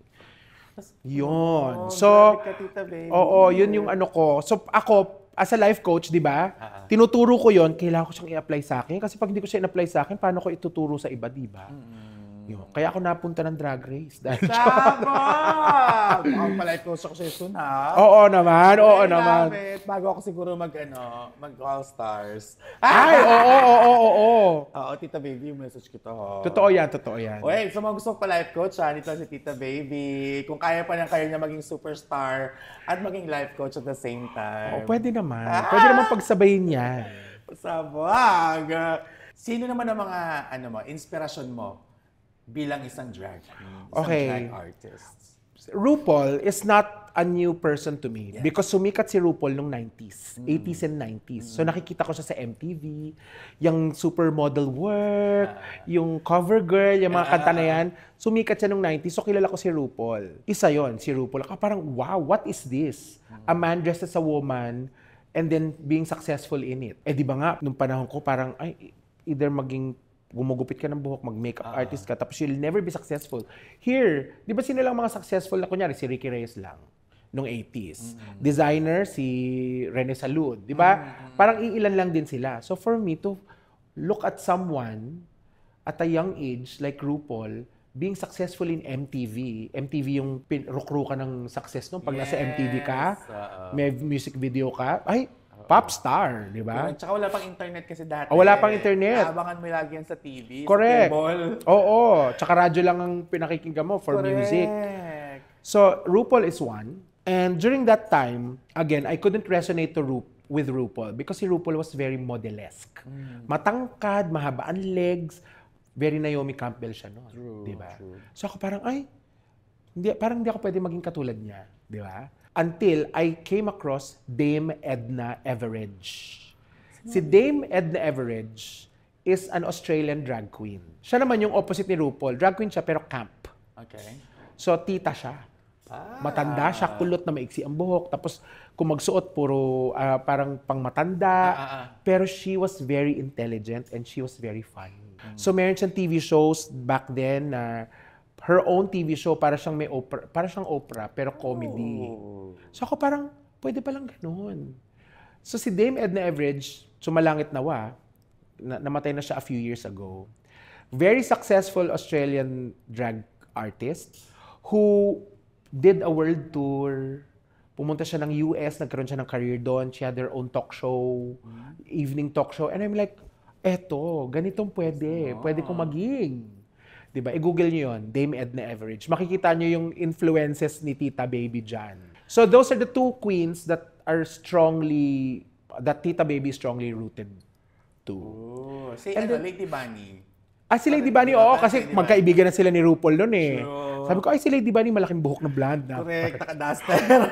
Yun. Oh, so, oo, yun yung ano ko. So ako, as a life coach, di ba? Ah, Tinuturo ko yon kailangan ko siyang i-apply sa akin. Kasi pag hindi ko siya in apply sa akin, paano ko ituturo sa iba, di ba? Mm-hmm nyo. Kaya ako napunta ng drag race. Dahil Sabag! Ako pala ito sa session, ha? Oo naman, oo Ay, naman. It. Bago ako siguro mag, ano, mag All Stars. Ay, oo, oo, oo, oo. Oo, Tita Baby, yung message kita, ha? Totoo yan, totoo yan. Uy, so mga gusto pa life coach, ha? Ah, Dito si Tita Baby. Kung kaya pa niya, kaya niya maging superstar at maging life coach at the same time. Oo, pwede naman. Ah! Pwede naman pagsabayin yan. Sabag! Sino naman ang mga ano mo, inspirasyon mo bilang isang drag queen, isang okay. drag artist? RuPaul is not a new person to me yeah. because sumikat si RuPaul nung 90s, mm. 80s and 90s. Mm. So nakikita ko siya sa MTV, yung supermodel work, uh, yung cover girl, yung mga uh, kanta na yan. Sumikat siya nung 90s, so kilala ko si RuPaul. Isa yon si RuPaul. Ako parang, wow, what is this? Mm. A man dressed as a woman and then being successful in it. Eh di ba nga, nung panahon ko parang, ay, either maging gumugupit ka ng buhok, mag-makeup uh-huh. artist ka, tapos you'll never be successful. Here, di ba sino lang mga successful na kunyari? Si Ricky Reyes lang nung 80s. Mm-hmm. Designer si Rene Salud, di ba? Mm-hmm. Parang iilan lang din sila. So for me to look at someone at a young age like RuPaul being successful in MTV. MTV yung pinrukrukan ng success nung pag yes. nasa MTV ka, uh-oh. may music video ka. Ay, Pop star, di ba? Yun, tsaka wala pang internet kasi dati. Oh, wala pang internet. Abangan mo lagi yan sa TV, Correct. Oo. cable. Oo, tsaka radyo lang ang pinakikinggan mo for Correct. music. So, RuPaul is one. And during that time, again, I couldn't resonate to Ru with RuPaul because si RuPaul was very modelesque. Mm. Matangkad, mahaba ang legs, very Naomi Campbell siya noon. True, ba? true. So ako parang, ay, hindi, parang hindi ako pwede maging katulad niya. Di ba? until I came across Dame Edna Everage. Si Dame Edna Everage is an Australian drag queen. Siya naman yung opposite ni RuPaul. Drag queen siya pero camp. Okay. So tita siya. Ah. Matanda siya, kulot na maiksi ang buhok. Tapos kung magsuot, puro uh, parang pangmatanda. Ah, ah, ah. Pero she was very intelligent and she was very fun. Mm. So meron siyang TV shows back then na uh, her own TV show para siyang may opera, para siyang opera pero comedy. Oh. So ako parang pwede pa lang ganoon. So si Dame Edna Everage, sumalangit nawa, na, namatay na siya a few years ago. Very successful Australian drag artist who did a world tour. Pumunta siya ng US, nagkaroon siya ng career doon. She had her own talk show, mm-hmm. evening talk show. And I'm like, eto, ganitong pwede. Pwede kong maging. 'di ba? I-google niyo 'yon, Dame Edna Everage. Makikita niyo yung influences ni Tita Baby Jan. So those are the two queens that are strongly that Tita Baby strongly rooted to. Oh, si And ano, Lady Bunny. Ah, si Lady Bunny, oo, kasi Lady magkaibigan na sila ni RuPaul noon eh. Sure. Sabi ko, ay si Lady Bunny, malaking buhok na blonde. Na. Correct, naka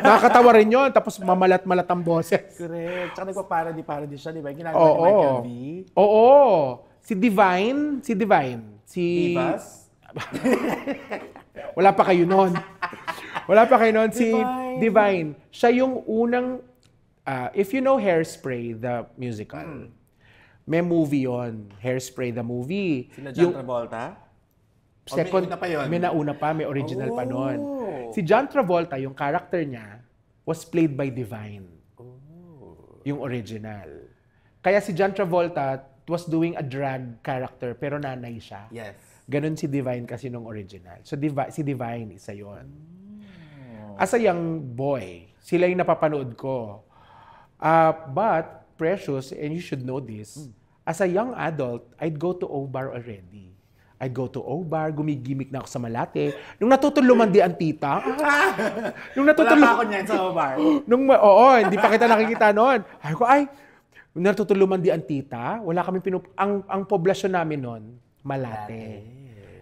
Nakakatawa rin yun, tapos mamalat-malat ang boses. Correct, tsaka nagpa-parody-parody siya, di ba? Ginagawa oh, ni Michael oh. V. Oo, oh, oh. si Divine, si Divine. Si... Divas? Wala pa kayo noon. Wala pa kayo noon. Si Divine. Divine. Siya yung unang... Uh, if you know Hairspray, the musical, mm. may movie yon Hairspray, the movie. Sina John yung, Travolta? Second, o may una pa yun? May nauna pa, may original oh. pa noon. Si John Travolta, yung character niya, was played by Divine. Oh. Yung original. Kaya si John Travolta, was doing a drag character pero nanay siya. Yes. Ganun si Divine kasi nung original. So Divi- si Divine isa yon. As a young boy, sila yung napapanood ko. Uh, but Precious, and you should know this, mm. as a young adult, I'd go to O-Bar already. I'd go to O-Bar, gumigimik na ako sa Malate. Nung natutong di ang tita, nung natutong... Wala pa ako niyan sa O-Bar. nung, oo, hindi pa kita nakikita noon. Ay ko, ay, natutuluman di ang tita. Wala kami pinup... Ang, ang poblasyon namin noon, Malate. Malate.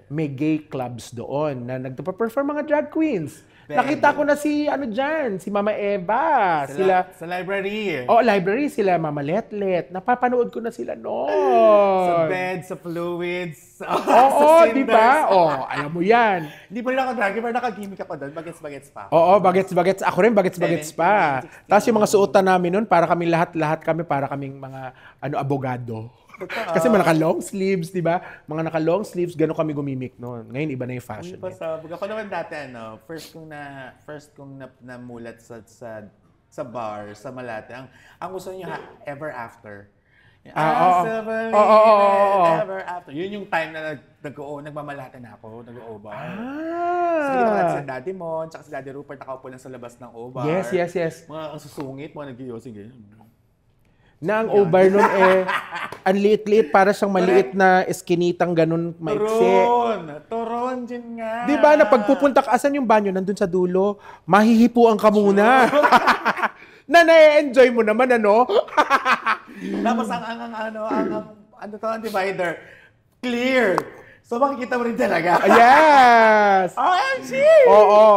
May gay clubs doon na nagpa-perform mga drag queens. Nakita ko na si, ano diyan, si Mama Eva. Sa, sila, sa library. Oh, library sila, Mama Letlet. Napapanood ko na sila noon. sa bed, sa fluids, Oh, Oo, sa di ba? Oh, alam mo yan. Hindi pa rin ako draggy, pero nakagimik ako doon. Bagets-bagets pa. Oo, bagets-bagets. Ako rin, bagets-bagets pa. Tapos yung mga suotan namin noon, para kami lahat-lahat kami, para kaming mga ano abogado. Kasi mga naka-long sleeves, di ba? Mga naka-long sleeves, gano'n kami gumimik noon. Ngayon, iba na yung fashion. Hindi pa eh. sabog. Ako naman dati, ano, first kong na, first kong na, namulat sa, sa, sa bar, sa Malate. Ang, ang gusto niyo, ever after. Ah, oh, oh, oh, oh, ever after. Yun yung time na nag nag-o, na ako, nag-o-bar. Ah. So, dito ka sa daddy mo, tsaka si daddy Rupert, po lang sa labas ng o-bar. Yes, yes, yes. Mga ang susungit, mga nag-iyo, sige na ang Obernon eh, ang liit-liit para siyang maliit na eskinitang ganun maiksi. Turon! Turon din nga! Di ba na pagpupunta ka, asan yung banyo? Nandun sa dulo. Mahihipuan ka muna. na na-enjoy mo naman, ano? Tapos ang, ang, ang, ano, ang, ang, ano to, ang divider. Clear! So makikita mo rin talaga. Ah, yes! OMG! Oo.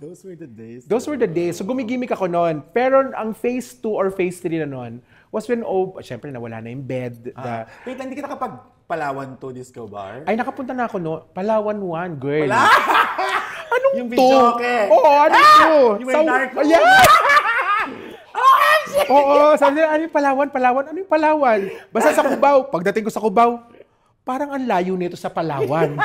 Those were the days. Those were the days. So gumigimik ako noon. Pero ang phase 2 or phase 3 na noon, was when, oh, syempre nawala na yung bed. Ah. The, Wait, hindi kita kapag Palawan to disco bar? Ay, nakapunta na ako no. Palawan 1, girl. Pala! anong yung to? Yung Oo, ano ah! to? You were Sa- narco. Yeah! Oh, Oo, sabi nila, ano yung Palawan? Palawan? Ano yung Palawan? Basta sa Cubao. Pagdating ko sa Cubao, parang ang layo nito sa Palawan.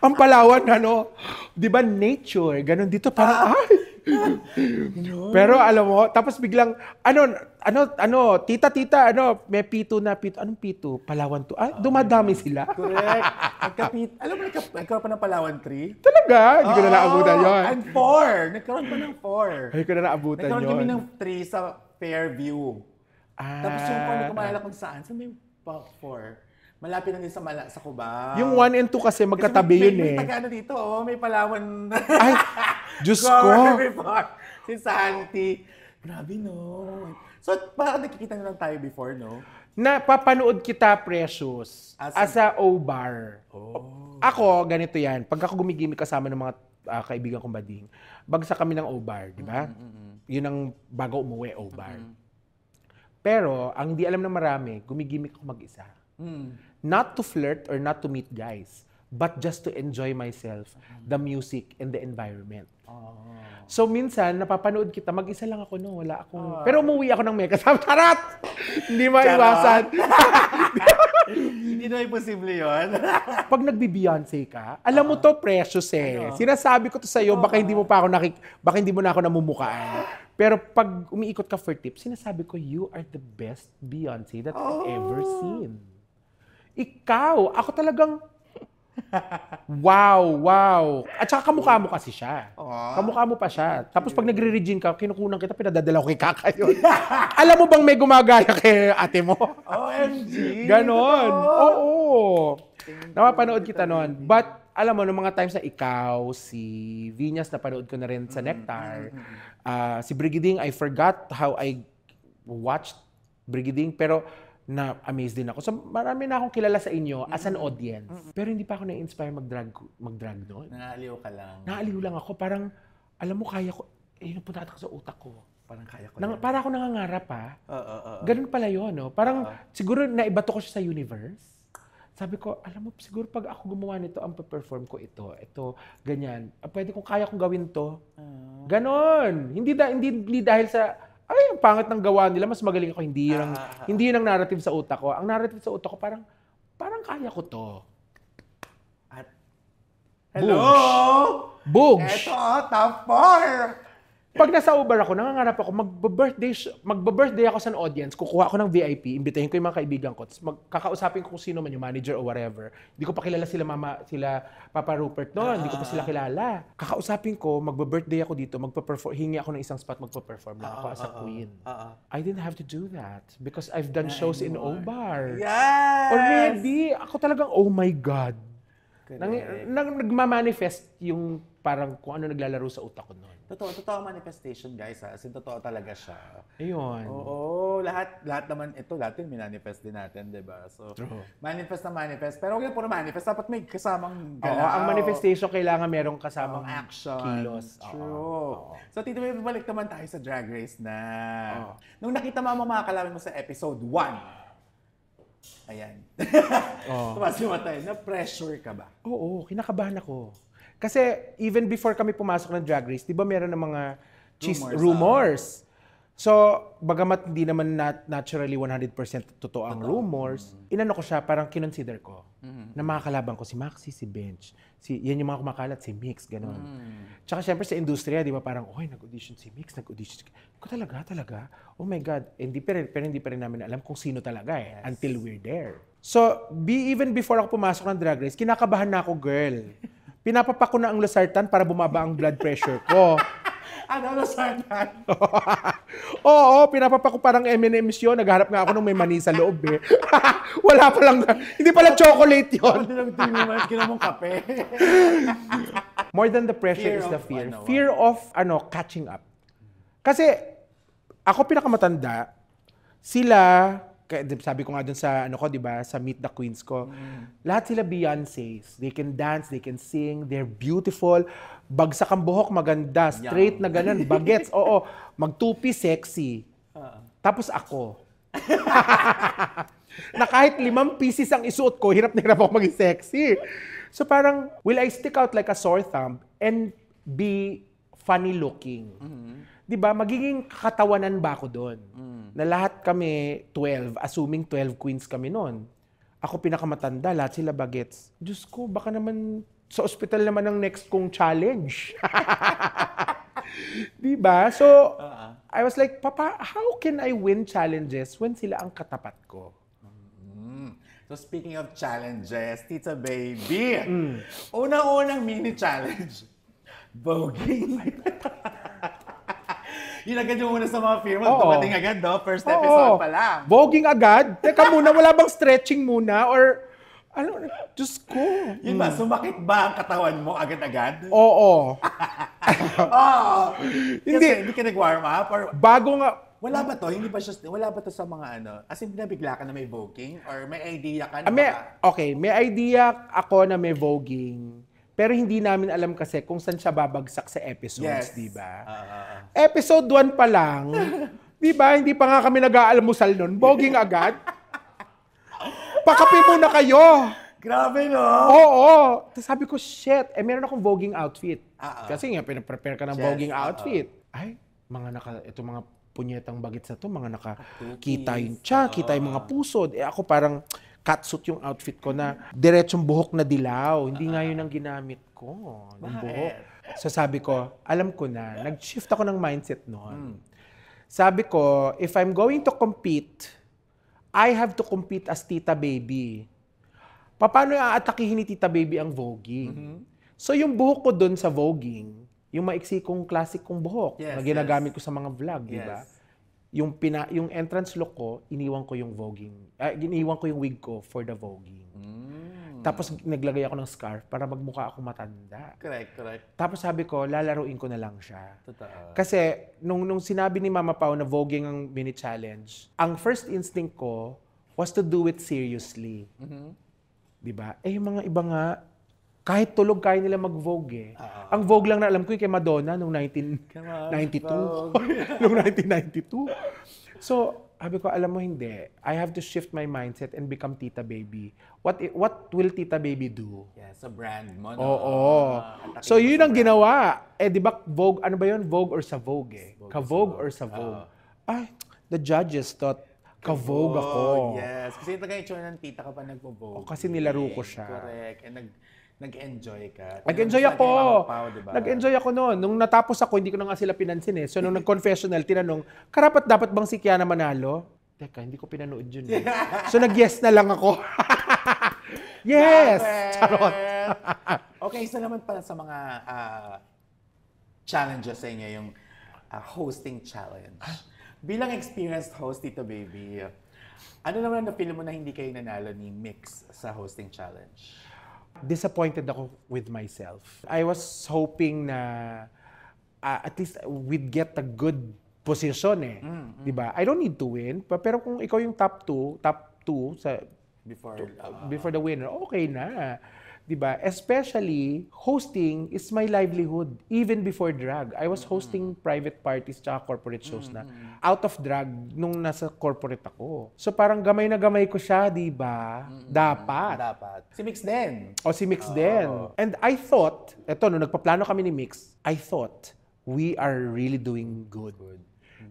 ang Palawan, ano, di ba nature, ganun dito, parang, ah, ay, Pero alam mo, tapos biglang, ano, ano, ano, tita, tita, ano, may P2 na, P2, anong P2? Palawan 2. Ah, dumadami ah, sila. Correct. alam mo, nagka, nagkaroon pa ng Palawan 3? Talaga? Hindi ko na naabutan yun. And 4. Nagkaroon pa ng 4. Hindi ko na naabutan nagkaroon yun. Nagkaroon kami ng 3 sa Fairview. Ah. Tapos yung kung ano, kumalala kung saan, sa may 4. Malapit lang yun sa, mala, sa Cubao. Yung 1 and 2 kasi magkatabi yun eh. May Tagano dito, oh, may Palawan. Ay, Diyos ko. Before, si Santi. Grabe no. So parang nakikita na lang tayo before, no? Napapanood kita, Precious, ah, as, a O-bar. Oh. Ako, ganito yan. Pagka ako gumigimik kasama ng mga uh, kaibigan kong bading, bagsa kami ng O-bar, di ba? Mm-hmm. Yun ang bago umuwi, O-bar. Mm-hmm. Pero, ang di alam ng marami, gumigimik ako mag-isa. Mm not to flirt or not to meet guys, but just to enjoy myself, the music, and the environment. Oh. So minsan, napapanood kita, mag-isa lang ako, no? Wala akong... Oh. Pero umuwi ako ng mega sabi, Charot! Hindi maiwasan. Hindi na imposible yon. Pag nagbi-Beyonce ka, alam uh mo to, ah. precious eh. Ano? Sinasabi ko to sa'yo, uh baka hindi mo pa ako nakik... Baka hindi mo na ako namumukaan. Pero pag umiikot ka for tips, sinasabi ko, you are the best Beyonce that oh. I've ever oh. seen. Ikaw, ako talagang, wow, wow. At saka kamukha mo kasi siya. Ah. Kamukha mo pa siya. Tapos pag nagre-regine ka, kinukunan kita, pinadadala ko kay kaka yun. Alam mo bang may gumagaya kay ate mo? OMG! Ganon. Oo. Napapanood kita noon. But, alam mo, nung mga times na ikaw, si Vinyas, napanood ko na rin sa mm-hmm. Nectar. Uh, si Brigiding, I forgot how I watched Brigiding. Pero, na amazed din ako. So marami na akong kilala sa inyo as an audience. Mm-hmm. Pero hindi pa ako na-inspire mag-drag, mag-drag noon. Naaliw ka lang. Naaliw lang ako. Parang, alam mo, kaya ko, eh, napunta ako sa utak ko. Parang kaya ko. Nang, para ako nangangarap pa. Ah. Oo, oo, oo. Ganun pala yun, no? Parang, uh-oh. siguro naibato ko siya sa universe. Sabi ko, alam mo, siguro pag ako gumawa nito, ang perform ko ito, ito, ganyan. Ah, pwede kong kaya kong gawin to. uh Ganon. Hindi, da, hindi, hindi dahil sa ay, ang pangit ng gawa nila, mas magaling ako. Hindi yun, ang, ah, ah, ah. hindi yun ang narrative sa utak ko. Ang narrative sa utak ko, parang, parang kaya ko to. At, hello? Boogs! Ito, top 4! Pag nasa Uber ako, nangangarap ako, magbe-birthday, magbe-birthday ako sa audience, kukuha ako ng VIP, imbitahin ko yung mga kaibigan ko, magkakausapin ko kung sino man yung manager or whatever. Hindi ko pa kilala sila mama, sila Papa Rupert noon, hindi ko pa ah. sila kilala. Kakausapin ko, magbe-birthday ako dito, magpe-perform, hingi ako ng isang spot, magpe-perform lang ako ah, as a ah, queen. I didn't have to do that because I've done shows in O-Bar. Yes! Already, ako talagang, oh my God. Nang, nang, nagmamanifest yung parang kung ano naglalaro sa utak ko noon. Totoo, totoo manifestation, guys. Ha? As in, totoo talaga siya. Ayun. Oo, lahat, lahat naman ito, lahat yung minanifest din natin, di ba? So, True. manifest na manifest. Pero huwag na puro manifest. Dapat may kasamang galaw. Oo, ang manifestation kailangan merong kasamang Oo, action. kilos. Oo. So, tito, may babalik naman tayo sa Drag Race na. Oo. Nung nakita mo ang mga kalaban mo sa episode 1, ayan. oh. Tumas yung mata, eh. na-pressure ka ba? Oo, kinakabahan ako. Kasi even before kami pumasok ng Drag Race, 'di ba meron ng mga cheese rumors. rumors. Ah. So, bagamat hindi naman nat- naturally 100% totoo ang rumors, mm-hmm. inano ko siya, parang kinonsider ko mm-hmm. na makakalaban ko si Maxi, si Bench, si yan yung mga kumakalat, si Mix, ganun. Mm-hmm. Tsaka syempre sa industriya, di ba parang, oy, nag-audition si Mix, nag-audition si... Ko talaga, talaga? Oh my God. Hindi pa rin, pero hindi pa rin namin alam kung sino talaga eh, yes. until we're there. So, be, even before ako pumasok ng Drag Race, kinakabahan na ako, girl pinapapako na ang losartan para bumaba ang blood pressure ko. ano, losartan? Oo, pinapapako parang M&M's yun. Nagharap nga ako nung may mani sa loob eh. Wala pa lang. Hindi pala chocolate yun. Hindi ano lang tiniman, kinamong kape. More than the pressure Fear is the of fear. ano, Fear ah. of ano catching up. Kasi ako pinakamatanda, sila sabi ko nga dun sa, ano ko, di ba, sa Meet the Queens ko, mm. lahat sila Beyoncé's They can dance, they can sing, they're beautiful. Bagsak ang buhok, maganda. Straight yeah. na ganun. Bagets, oo. Magtupi, sexy. Uh-huh. Tapos ako. na kahit limang pieces ang isuot ko, hirap na hirap ako maging sexy. So parang, will I stick out like a sore thumb and be funny looking? Mm-hmm. 'di ba, magiging katawanan ba ako doon? Mm. Na lahat kami 12, assuming 12 queens kami noon. Ako pinakamatanda, lahat sila bagets. Diyos ko, baka naman sa ospital naman ang next kong challenge. 'Di ba? So uh-huh. I was like, "Papa, how can I win challenges when sila ang katapat ko?" Mm. So speaking of challenges, Tita Baby, mm. unang-unang mini challenge, voguing. Nilagad nyo muna sa mga firma. Oo. Dumating agad, no? First episode Oo. pa lang. Voging agad? Teka muna, wala bang stretching muna? Or, ano, Diyos ko. Yun ba, sumakit ba ang katawan mo agad-agad? Oo. Oo. Kasi Hindi. hindi ka nag-warm up or Bago nga, wala ba to? Hindi ba siya, wala ba to sa mga ano? As in, nabigla ka na may voguing? Or may idea ka na Ah, may, okay, may idea ako na may voguing. Pero hindi namin alam kasi kung saan siya babagsak sa episodes, yes. di ba? Uh, Episode 1 pa lang, di ba? Hindi pa nga kami nag-aalmusal nun. Boging agad. Pakapi muna kayo. Grabe, no? Oo. Tapos sabi ko, shit. Eh, meron akong voging outfit. Uh-oh. Kasi nga, pinaprepare ka ng yes. outfit. Uh-oh. Ay, mga naka, ito mga punyetang bagit sa to, mga nakakita yung tsa, kita yung mga pusod. Eh ako parang, catsuit yung outfit ko na diretsong buhok na dilaw. Hindi nga yun ang ah. ginamit ko. Yung buhok. So sabi ko, alam ko na. Nag-shift ako ng mindset noon. Hmm. Sabi ko, if I'm going to compete, I have to compete as Tita Baby. Paano aatakihin ni Tita Baby ang voguing? Mm-hmm. So yung buhok ko doon sa voguing, yung maiksi kong classic kong buhok yes, na ginagamit yes. ko sa mga vlog, yes. di ba? yung pina, yung entrance look ko, iniwan ko yung voguing. Uh, iniwan ko yung wig ko for the voguing. Mm. Tapos naglagay ako ng scarf para magmukha ako matanda. Correct, correct. Tapos sabi ko, lalaruin ko na lang siya. Totoo. Kasi nung nung sinabi ni Mama Pao na voguing ang mini challenge, ang first instinct ko was to do it seriously. Mm-hmm. 'Di ba? Eh yung mga iba nga kahit tulog, kaya nila mag-vogue eh. Uh-huh. Ang vogue lang na alam ko yung eh, kay Madonna noong 1992. noong 1992. So, sabi ko, alam mo hindi. I have to shift my mindset and become Tita Baby. What what will Tita Baby do? Yeah, sa brand mo. No? Oo. oo. Ah, so yun ang brand. ginawa. Eh, di ba Vogue, ano ba yun? Vogue or sa Vogue eh? Vogue Ka-Vogue or sa Vogue? Uh, Ay, the judges thought, Ka-Vogue ako. Yes, kasi talaga yung ng tita ka pa nagpo-Vogue. Oh, kasi nilaro ko siya. Correct. And nag, nag-enjoy ka. Nag-enjoy ako. Mapaw, diba? Nag-enjoy ako noon. Nung natapos ako, hindi ko na nga sila pinansin eh. So nung nag-confessional, tinanong, karapat dapat bang si Kiana Manalo? Teka, hindi ko pinanood yun eh. so nag-yes na lang ako. yes! Charot! okay, isa naman pala sa mga uh, challenges sa inyo, yung uh, hosting challenge. Ah. Bilang experienced host, Tito Baby, ano naman na-feel mo na hindi kayo nanalo ni Mix sa hosting challenge? Disappointed ako with myself. I was hoping na uh, at least we'd get a good position eh. Mm, mm. 'Di ba? I don't need to win, pero kung ikaw yung top 2, top 2 sa before uh, before the winner, okay na. 'di ba? Especially hosting is my livelihood even before drag. I was hosting mm-hmm. private parties at corporate shows mm-hmm. na out of drag nung nasa corporate ako. So parang gamay na gamay ko siya, 'di ba? Mm-hmm. Dapat. Dapat. Si Mix din. O oh, si Mix oh. din. And I thought, eto nung nagpaplano kami ni Mix, I thought we are really doing good. good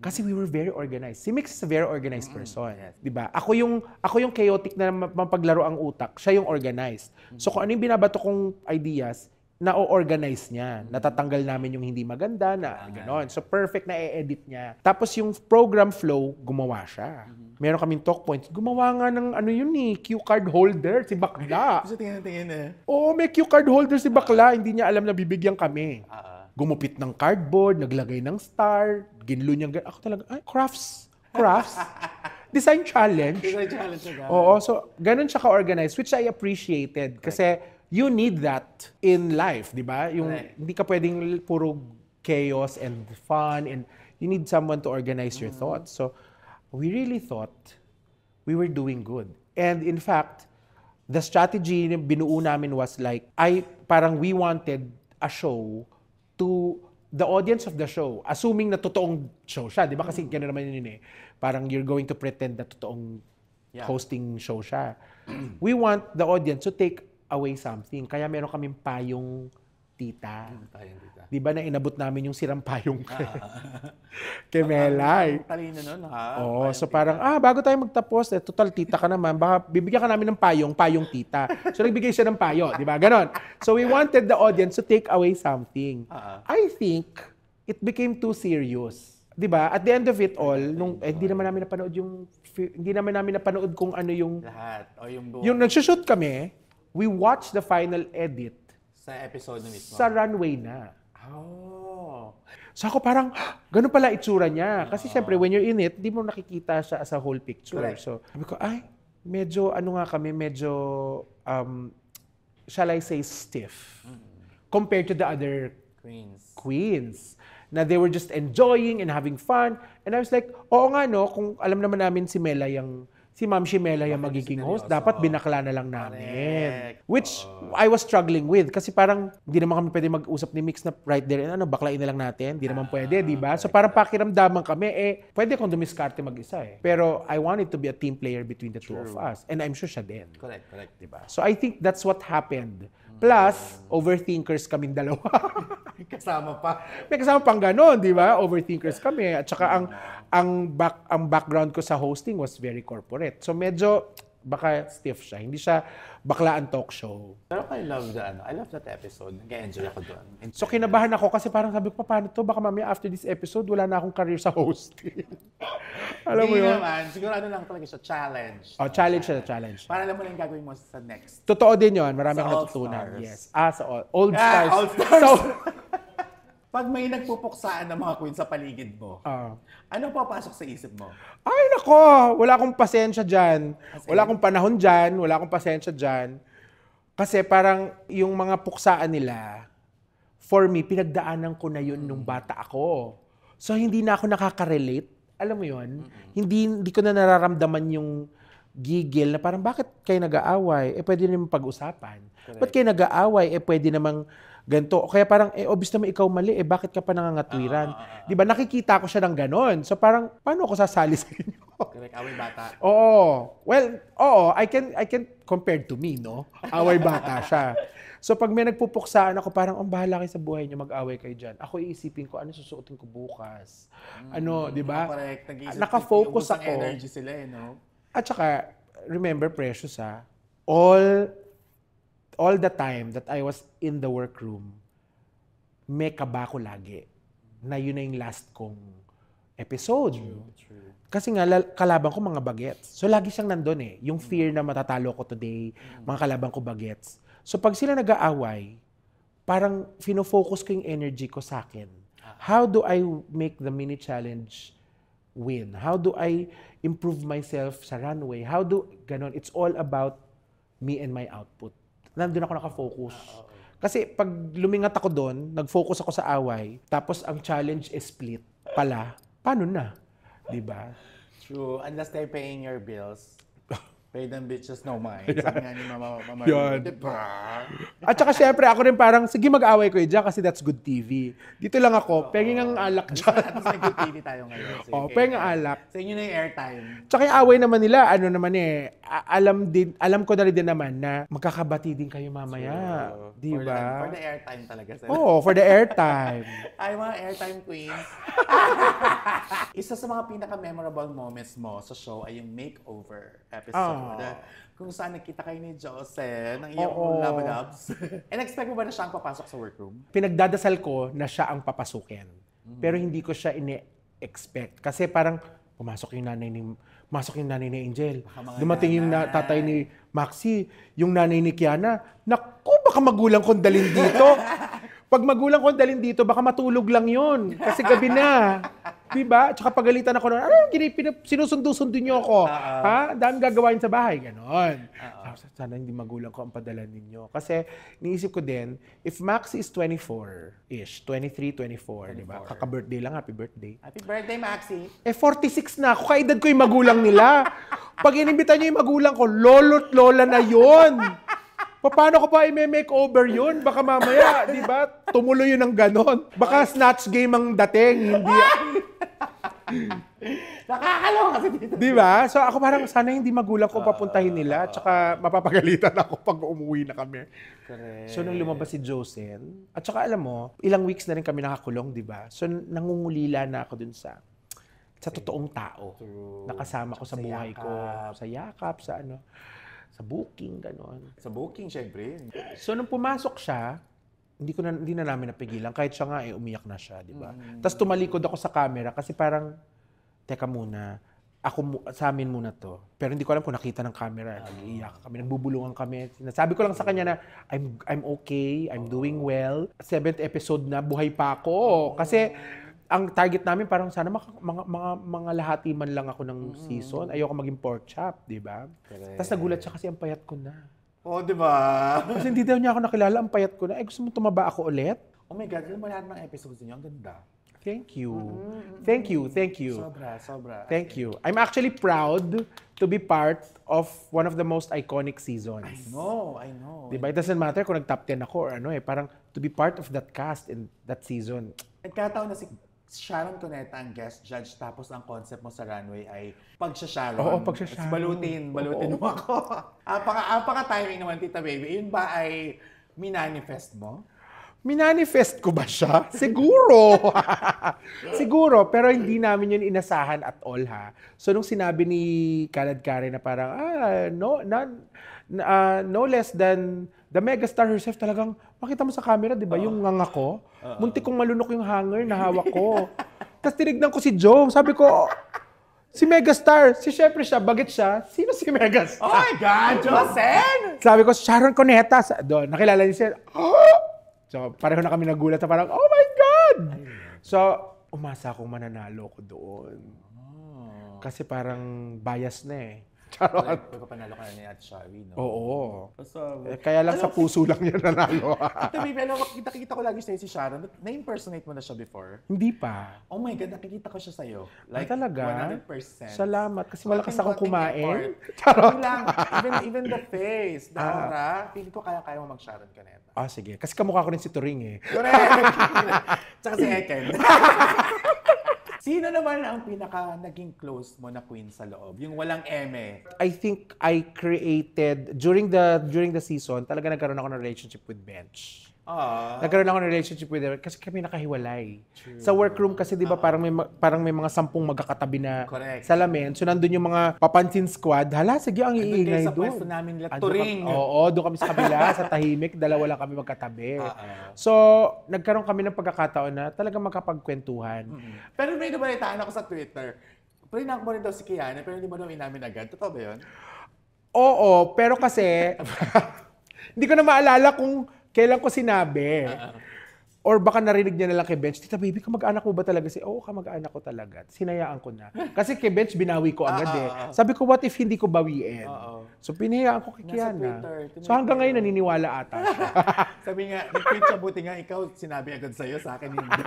kasi we were very organized. Si Mix is a very organized person, yes. 'di ba? Ako yung ako yung chaotic na mapaglaro ang utak, siya yung organized. So kung ano yung binabato kong ideas, na-organize niya. Natatanggal namin yung hindi maganda na ah, gano'n. So perfect na e-edit niya. Tapos yung program flow, gumawa siya. Meron kaming talk points. Gumawa nga ng ano yun eh, cue card holder si Bakla. Gusto tingin tingin eh. Oo, may cue card holder si Bakla. Hindi niya alam na bibigyan kami. Ah, ah. Gumupit ng cardboard, naglagay ng star, ginlo niyang, ako talaga, ay, crafts. Crafts. Design challenge. Design challenge. Again. Oo, so ganun siya ka-organized, which I appreciated. Kasi you need that in life, di ba? Yung right. hindi ka pwedeng puro chaos and fun and you need someone to organize your mm. thoughts. So we really thought we were doing good. And in fact, the strategy na binuo namin was like, I, parang we wanted a show to the audience of the show, assuming na totoong show siya, di ba? Kasi gano'n naman yun eh. Parang you're going to pretend na totoong yeah. hosting show siya. We want the audience to take away something. Kaya meron kaming payong tita. Tayong tita. Di ba na inabot namin yung sirang payong ah. kay Melay. Talino nun ha. Oo, so parang, ah, bago tayo magtapos, eh, total tita ka naman, baka bibigyan ka namin ng payong, payong tita. So nagbigay siya ng payo, di ba? Ganon. So we wanted the audience to take away something. Uh-huh. I think it became too serious. Di ba? At the end of it all, nung eh, hindi naman namin napanood yung hindi naman namin napanood kung ano yung lahat o yung buong. Yung nagsushoot kami, we watched the final edit sa episode mismo? Sa runway na. Oh. So ako parang, ah, ganun pala itsura niya. Kasi oh. siyempre, when you're in it, hindi mo nakikita siya as a whole picture. Correct. So, sabi ko, ay, medyo, ano nga kami, medyo, um, shall I say, stiff. Mm-hmm. Compared to the other queens. queens na they were just enjoying and having fun. And I was like, oo nga no, kung alam naman namin si Mela yung si Ma'am Shimela yung magiging host. Dapat binakla na lang namin. Which I was struggling with kasi parang hindi naman kami pwede mag-usap ni Mix na right there and ano, baklain na lang natin. Hindi naman ah, pwede, di ba? So parang pakiramdaman kami, eh, pwede kong dumiskarte mag-isa eh. Pero I wanted to be a team player between the two of us. And I'm sure siya din. Correct, correct. Di ba? So I think that's what happened. Plus, overthinkers kaming dalawa. kasama pa. May kasama pang ganun, di ba? Overthinkers kami. At saka ang, ang, back, ang background ko sa hosting was very corporate. So medyo baka stiff siya. Hindi siya baklaan talk show. Pero I love the, ano, I love that episode. Nag-enjoy ako doon. Enjoy so kinabahan ako kasi parang sabi ko, paano to? Baka mamaya after this episode, wala na akong career sa hosting. alam mo yun? naman. Siguro ano lang talaga siya, challenge. Oh, no? challenge siya, challenge. Para alam mo lang gagawin mo sa next. Totoo din yun. Marami akong natutunan. Yes. Ah, sa All, Old ah, Stars. All Stars. So, Pag may nagpupuksaan ng mga queen sa paligid mo, uh, ano papasok sa isip mo? Ay, nako! Wala akong pasensya dyan. wala akong panahon dyan. Wala akong pasensya dyan. Kasi parang yung mga puksaan nila, for me, pinagdaanan ko na yun nung mm. bata ako. So, hindi na ako nakaka-relate. Alam mo yun? Mm-hmm. Hindi, hindi ko na nararamdaman yung gigil na parang bakit kayo nag-aaway? Eh, pwede naman pag-usapan. Ba't kayo nag-aaway? Eh, pwede namang ganito. O kaya parang, eh, obvious oh, naman ikaw mali, eh, bakit ka pa nangangatwiran? Uh, uh, uh, Di ba? Nakikita ko siya ng ganon. So parang, paano ako sasali sa inyo? Correct, away bata. Oo. Well, oo, I can, I can compared to me, no? Away bata siya. So pag may nagpupuksaan ako, parang, ang oh, bahala kayo sa buhay niyo, mag-away kayo diyan Ako iisipin ko, ano susuotin ko bukas? Ano, mm, di ba? Correct. nag Nakafocus ako. energy sila eh, no? At saka, remember, precious ha, all all the time that I was in the workroom, may kaba ko lagi na yun na yung last kong episode. True, true. Kasi nga, kalaban ko mga bagets. So, lagi siyang nandun eh. Yung mm. fear na matatalo ko today, mm. mga kalaban ko bagets. So, pag sila nag-aaway, parang fino-focus ko yung energy ko sa akin. Ah. How do I make the mini challenge win? How do I improve myself sa runway? How do, ganon. It's all about me and my output nandun ako nakafocus. Ah, Kasi pag lumingat ako doon, nag-focus ako sa away, tapos ang challenge is split pala, paano na? 'Di ba? True. Unless they're paying your bills. Pay them bitches no mind. Yeah. Sabi nga ni Mama, Mama Yun. Diba? At saka syempre, ako rin parang, sige mag-away ko dyan eh, kasi that's good TV. Dito lang ako, oh, penging ang alak dyan. At good TV tayo ngayon. So, oh, penging alak. Sa inyo na yung airtime. Tsaka yung away naman nila, ano naman eh, alam din, alam ko na rin din naman na magkakabati din kayo mamaya. So, Di ba? For the airtime talaga. Sir. oh, for the airtime. Ay, mga airtime queens. Isa sa mga pinaka-memorable moments mo sa show ay yung makeover episode. Oh. Oh. Na, kung saan nakita kayo ni Jose, ng iyong Oo. love labs. And expect mo ba na siya ang papasok sa workroom? Pinagdadasal ko na siya ang papasukin. Hmm. Pero hindi ko siya ine-expect. Kasi parang pumasok yung nanay ni pumasok yung nanay ni Angel. Dumating yung na, tatay ni Maxi, yung nanay ni Kiana. Naku, baka magulang kong dalin dito. Pag magulang kong dalin dito, baka matulog lang yon Kasi gabi na. 'Di ba? Tsaka pagalitan ako noon. Ano ginipinap sinusundo-sundo niyo ako? Uh-oh. Ah. Ha? Dami gagawin sa bahay, ganon. Ah. Sana hindi magulang ko ang padala ninyo. Kasi niisip ko din, if Max is 24-ish, 23, 24, 'di ba? Kaka-birthday lang, happy birthday. Happy birthday, Maxi. Eh 46 na ako, kaedad ko 'yung magulang nila. Pag inimbita niyo 'yung magulang ko, lolo't lola na 'yon. Paano ko pa i-makeover yun? Baka mamaya, di ba, tumuloy yun ng ganon. Baka snatch game ang dating, hindi... Nakakalawa kasi dito. Di ba? So ako parang sana hindi magulang ko papuntahin nila. Tsaka mapapagalitan ako pag umuwi na kami. Correct. So nung lumabas si Jocelyn, at tsaka alam mo, ilang weeks na rin kami nakakulong, di ba? So nangungulila na ako dun sa sa totoong tao True. nakasama ko sa buhay ko. Sa yakap, sa ano sa booking, gano'n. Sa booking, syempre. So, nung pumasok siya, hindi ko na, hindi na namin napigilan. Kahit siya nga, eh, umiyak na siya, di ba? Mm. Tapos tumalikod ako sa camera kasi parang, teka muna, ako sa amin muna to. Pero hindi ko alam kung nakita ng camera. Nag-iiyak ah. kami, nagbubulungan kami. Sinasabi ko lang sa kanya na, I'm, I'm okay, I'm doing well. Seventh episode na, buhay pa ako. Kasi, ang target namin parang sana maka, mga, mga, mga lahati man lang ako ng mm-hmm. season. Ayoko maging pork chop, di ba? Tapos nagulat siya kasi ang payat ko na. oh, di ba? Kasi hindi daw niya ako nakilala, ang payat ko na. Eh, gusto mo tumaba ako ulit? Oh my God, alam mo lahat ng episodes niyo, ang ganda. Thank you. Mm-hmm. Thank you, thank you. Sobra, sobra. Thank you. I'm actually proud to be part of one of the most iconic seasons. I know, I know. Diba? It doesn't matter kung nag-top 10 ako or ano eh. Parang to be part of that cast in that season. Nagkataon na si Sharon Cuneta ang guest judge, tapos ang concept mo sa runway ay pagsya Oo, pagsya balutin, balutin Oo. mo ako. apaka, apaka timing naman, Tita Baby. Yun ba ay minanifest mo? Minanifest ko ba siya? Siguro. Siguro, pero hindi namin yun inasahan at all ha. So nung sinabi ni Kalad Karen na parang, ah, no, not, uh, ah, no less than the megastar herself talagang, Makita mo sa camera, di ba? Yung nganga ko. Muntik kong malunok yung hanger na hawak ko. Tapos tinignan ko si Joe. Sabi ko, si Megastar. Si syempre siya, bagit siya. Sino si Megastar? Oh my God, Josen! Sabi ko, Sharon Coneta. Sa, doon, nakilala niya siya. Oh! So, pareho na kami nagulat na parang, oh my God! So, umasa akong mananalo ko doon. Oh. Kasi parang bias na eh. Charot. Pagkapanalo ka na ni Ate Shari, no? Oo. Basta, Eh, kaya lang sa ano? puso lang yan nanalo. Ito, baby, alam mo, nakikita ko lagi sa'yo si Sharon. Na-impersonate mo na siya before. Hindi pa. Oh my God, nakikita ko siya sa'yo. Ah, like, talaga? 100%. Salamat. Kasi malakas akong kumain. Charot. Lang, even, even the face, the ah. aura, feeling ko kaya-kaya mo mag-Sharon ka neta. Ah, sige. Kasi kamukha ko rin si Turing eh. Correct! Tsaka si Eken. Sino naman ang pinaka naging close mo na queen sa loob? Yung walang eme. Eh. I think I created during the during the season, talaga nagkaroon ako ng relationship with Bench. Aww. Nagkaroon ako ng relationship with her kasi kami nakahiwalay. True. Sa workroom kasi 'di ba ah. parang may parang may mga sampung magkakatabi na Correct. salamin. So nandoon yung mga papansin squad. Hala, sige ang iingay doon. Sa pwesto namin laturing. Oo, oh, doon kami sa kabila sa tahimik, dalawa lang kami magkatabi. Uh-oh. Ah, ah. So nagkaroon kami ng pagkakataon na talagang magkapagkwentuhan. Mm-hmm. Pero may nabalitaan ako sa Twitter. Prinak mo rin daw si Kiana, pero hindi mo daw inamin agad. Totoo ba yun? Oo, pero kasi... hindi ko na maalala kung Kailan ko sinabi? Ah, ah. Or baka narinig niya na lang kay Bench, Tita Baby, kamag-anak mo ba talaga si Oo, kamag-anak ko talaga. Sinayaan ko na. Kasi kay Bench, binawi ko agad ah, eh. Sabi ko, what if hindi ko bawiin? So, pinayaan ko kay Nasa Kiana. So, hanggang ngayon, naniniwala ata siya. Sabi nga, nag-tweet buti nga ikaw, sinabi agad sa iyo sa akin hindi.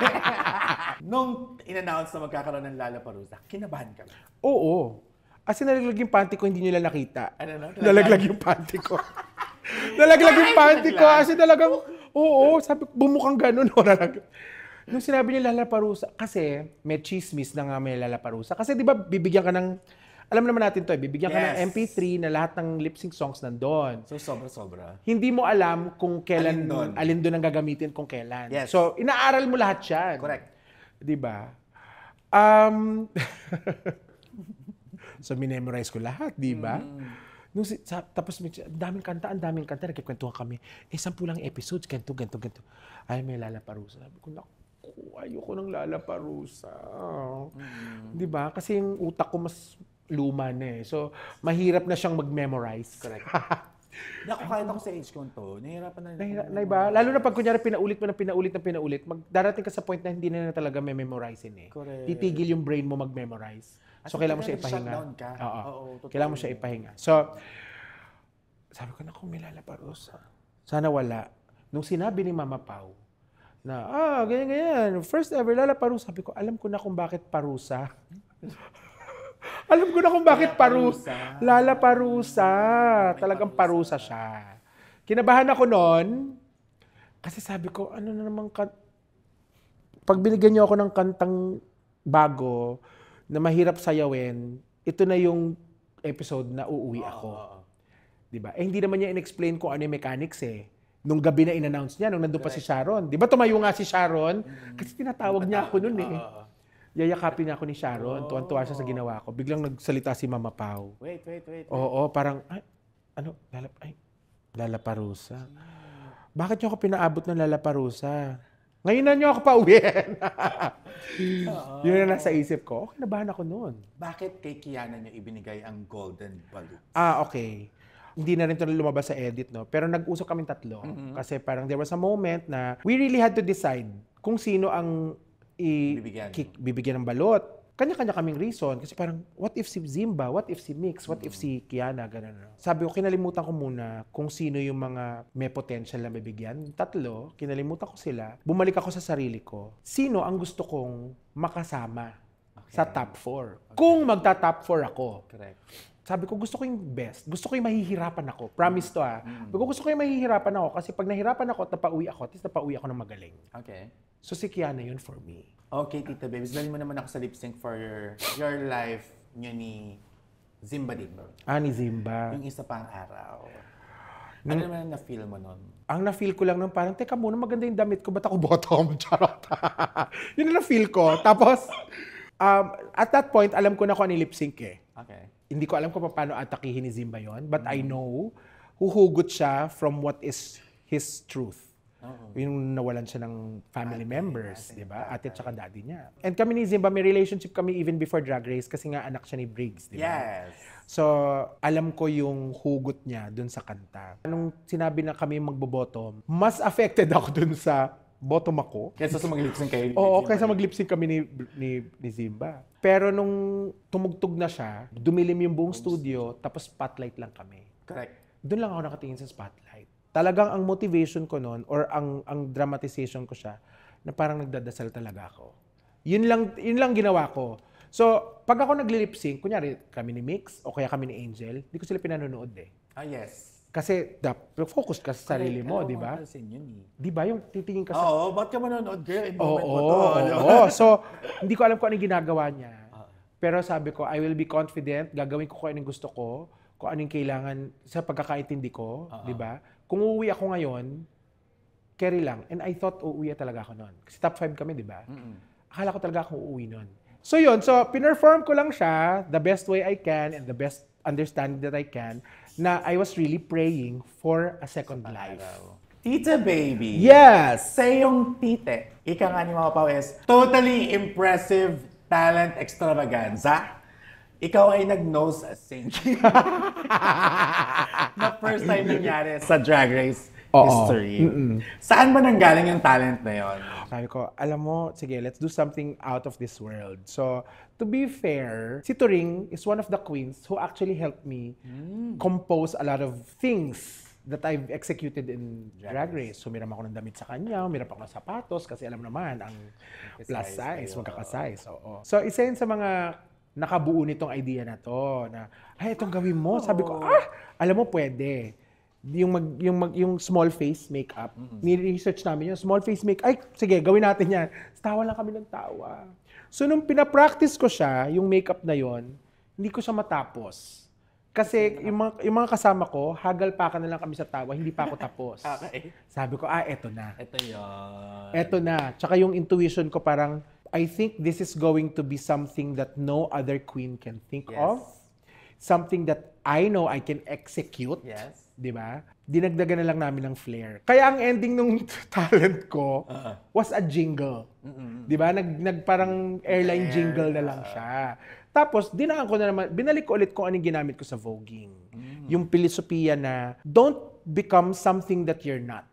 Nung in-announce na magkakaroon ng Lala Parusa, kinabahan ka ba? Oo. As in, nalaglag yung panty ko, hindi nyo lang nakita. Ano na? Nalaglag, yung panty ko. nalaglag yung panty ko. As in, talagang, oo, sabi ko, bumukhang ganun. O, nalaglag. Nung sinabi niya Lala Parusa, kasi may chismis na nga may Lala Parusa. Kasi di ba bibigyan ka ng, alam naman natin to eh, bibigyan yes. ka ng MP3 na lahat ng lip sync songs nandun. So sobra-sobra. Hindi mo alam kung kailan, alin doon, ang gagamitin kung kailan. Yes. So inaaral mo lahat yan. Correct. Di ba? Um, So, minemorize ko lahat, di ba? Mm. Nung, si, sa, tapos, daming kanta, ang daming kanta, nagkikwentuhan kami. Eh, sampu lang episodes, ganito, ganito, ganito. Ay, may lalaparusa. Sabi ko, naku, ayoko ng lalaparusa. Mm. Di ba? Kasi yung utak ko mas luma na eh. So, mahirap na siyang mag-memorize. Correct. Naku, kahit ako sa age ko to, nahihirapan na rin. Na iba? Lalo na pag kunyari pinaulit mo na pinaulit na pinaulit, mag, darating ka sa point na hindi na, na talaga may memorize eh. Correct. Titigil yung brain mo mag-memorize. At so, kailangan mo siya ipahinga. Ka. Oo. Oo, totally. kailangan mo siya ipahinga. So, sabi ko, na kung Milala Parusa. Sana wala. Nung sinabi ni Mama Pau, na, ah, ganyan, ganyan, first ever Lala Parusa, sabi ko, alam ko na kung bakit Parusa. alam ko na kung bakit Parusa. Lala Parusa. Talagang Parusa siya. Kinabahan ako noon, kasi sabi ko, ano na naman, ka- pag binigyan niyo ako ng kantang bago, na mahirap sayawin, ito na yung episode na uuwi ako. Uh, 'Di ba? Eh hindi naman niya inexplain ko ano yung mechanics eh. Nung gabi na inannounce niya, nung nandoon pa si Sharon. 'Di ba tumayo nga si Sharon mm-hmm. kasi tinatawag niya ako noon eh. Uh, Yayakapin niya ako ni Sharon. Oh, tuwa siya sa oh. ginawa ko. Biglang nagsalita si Mama Pau. Wait, wait, wait. Oo, oh, parang, ay, ano, lalap, ay, lalaparusa. Bakit niyo ako pinaabot ng lalaparusa? Ngayon na nyo ako pauwiin. Yun na nasa isip ko. Okay, nabahan ako noon. Bakit kay Kiana niyo ibinigay ang Golden Balloon? Ah, okay. Hindi na rin ito lumabas sa edit, no? Pero nag-usok kami tatlo. Mhm. Kasi parang there was a moment na we really had to decide kung sino ang i- Bibigyan. ki- bibigyan ng balot kanya-kanya kaming reason. Kasi parang, what if si Zimba? What if si Mix? What if si Kiana? Ganun. Sabi ko, kinalimutan ko muna kung sino yung mga may potential na bibigyan. Tatlo, kinalimutan ko sila. Bumalik ako sa sarili ko. Sino ang gusto kong makasama okay. sa top 4? Okay. Kung magta-top 4 ako. Correct. Sabi ko, gusto ko yung best. Gusto ko yung mahihirapan ako. Promise to ah. Mm. Pero gusto ko yung mahihirapan ako kasi pag nahirapan ako, tapauwi ako. Tapos napauwi ako ng magaling. Okay. So si Kiana yun for me. Okay, Tita Babes, dali mo naman ako sa lip sync for your, your life nyo ni Zimba din. Ah, ni Zimba. Yung isa pang araw. Ano Nung- naman ang na-feel mo nun? Ang na-feel ko lang nun, parang, teka muna, maganda yung damit ko, ba't ako bottom? Charot. Yun ang na-feel ko. Tapos, um, at that point, alam ko na ako ni lip sync eh. Okay. Hindi ko alam kung paano atakihin ni Zimba yon but I mm. know, huhugot siya from what is his truth. Uh-huh. Yung nawalan siya ng family ate, members, di ba? Ate at saka daddy niya. And kami ni Zimba, may relationship kami even before Drag Race kasi nga anak siya ni Briggs, di ba? Yes. So, alam ko yung hugot niya dun sa kanta. Nung sinabi na kami magbobotom, mas affected ako dun sa bottom ako. Kesa sa maglipsing kayo. Oo, kesa maglipsing kami ni, ni, ni Zimba. Pero nung tumugtog na siya, dumilim yung buong studio, tapos spotlight lang kami. Correct. Doon lang ako nakatingin sa spotlight talagang ang motivation ko noon or ang, ang dramatization ko siya, na parang nagdadasal talaga ako. Yun lang, yun lang ginawa ko. So, pag ako nagli-lip sync, kunyari kami ni Mix o kaya kami ni Angel, hindi ko sila pinanonood eh. Ah, yes. Kasi the focus ka sa sarili mo, di ba? Eh. Di ba yung titingin ka sa... Oo, bakit ka manonood, girl? In moment oo, mo to. Oo, so hindi ko alam kung ano ginagawa niya. Ah. Pero sabi ko, I will be confident, gagawin ko kung anong gusto ko, kung anong kailangan sa pagkakaintindi ko, uh-huh. di ah. ba? kung uuwi ako ngayon, carry lang. And I thought uuwi talaga ako noon. Kasi top 5 kami, di ba? Akala ko talaga ako uuwi noon. So yun, so pinerform ko lang siya the best way I can and the best understanding that I can na I was really praying for a second life. Tita Baby. Yes! Sa iyong tite, ika nga ni Mama Pawes, totally impressive talent extravaganza. Ikaw ay nag-nose as sinking. na first time nangyari sa Drag Race Oo. history. Mm-mm. Saan ba nanggaling yung talent na yon? Sabi ko, alam mo, sige, let's do something out of this world. So, to be fair, si Turing is one of the queens who actually helped me hmm. compose a lot of things that I've executed in Drag Race. So, Sumiram ako ng damit sa kanya, umiram ako ng sapatos kasi alam naman ang plus size, magkakasize. Oo. So, isa yun sa mga nakabuo nitong idea na to na ay itong gawin mo. Ah, Sabi ko, ah, alam mo pwede. Yung mag, yung mag, yung small face makeup. Ni-research namin yung small face make. Ay, sige, gawin natin 'yan. Tawa lang kami ng tawa. So nung pina-practice ko siya, yung makeup na 'yon, hindi ko siya matapos. Kasi yung mga, yung mga kasama ko, hagal pa ka na lang kami sa tawa, hindi pa ako tapos. okay. Sabi ko, ah, eto na. Ito yun. Eto na. Tsaka yung intuition ko parang, I think this is going to be something that no other queen can think yes. of. Something that I know I can execute. Yes. Di ba? Dinagdagan na lang namin ng flair. Kaya ang ending ng talent ko uh-huh. was a jingle. Di ba? Nag, nag parang airline Air, jingle na lang siya. Tapos, dinaan ko na naman, binalik ko ulit kung anong ginamit ko sa voguing. mm Yung pilosopiya na, don't become something that you're not.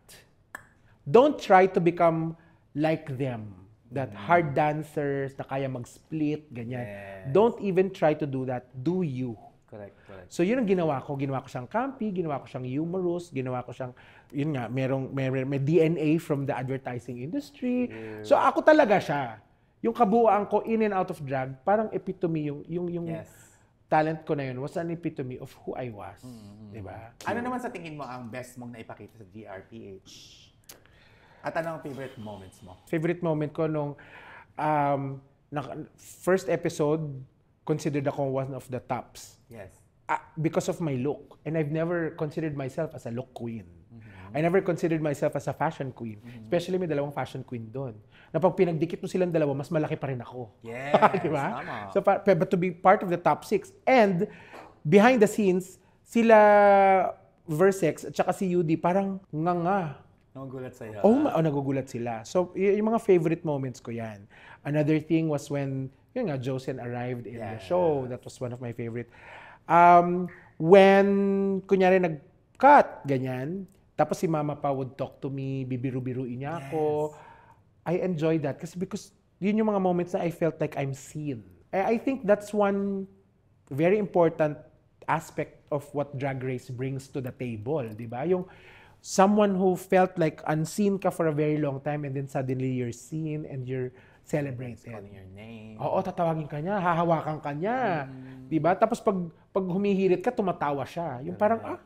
Don't try to become like them that hard dancers na kaya mag-split, ganyan. Yes. Don't even try to do that. Do you. Correct, correct. So yun ang ginawa ko. Ginawa ko siyang campy, ginawa ko siyang humorous, ginawa ko siyang, yun nga, merong, may, may DNA from the advertising industry. Yes. So ako talaga siya. Yung kabuuan ko in and out of drag, parang epitome yung, yung, yung yes. talent ko na yun was an epitome of who I was. Mm-hmm. Diba? Ano naman sa tingin mo ang best mong naipakita sa GRPH? At ano ang favorite moments mo? Favorite moment ko nung um, na, first episode, considered ako one of the tops. Yes. Uh, because of my look. And I've never considered myself as a look queen. Mm-hmm. I never considered myself as a fashion queen. Mm-hmm. Especially may dalawang fashion queen doon. Na pag pinagdikit mo silang dalawa, mas malaki pa rin ako. Yes, Di ba? So, pa, but to be part of the top six. And, behind the scenes, sila Versex at saka si UD parang nga nga Nagugulat sa'yo. Oh, ma- oh, nagugulat sila. So, y- yung mga favorite moments ko yan. Another thing was when, yun nga, Josen arrived in yeah. the show. That was one of my favorite. Um, when, kunyari, nag-cut, ganyan. Tapos si mama pa would talk to me, bibiru-biruin niya ako. Yes. I enjoy that kasi because yun yung mga moments na I felt like I'm seen. I, I think that's one very important aspect of what Drag Race brings to the table, di ba? Yung someone who felt like unseen ka for a very long time and then suddenly you're seen and you're celebrated. Calling your name. Oo, tatawagin ka niya, hahawakan ka niya. Mm. 'Di ba? Tapos pag pag humihirit ka, tumatawa siya. Yung parang ah,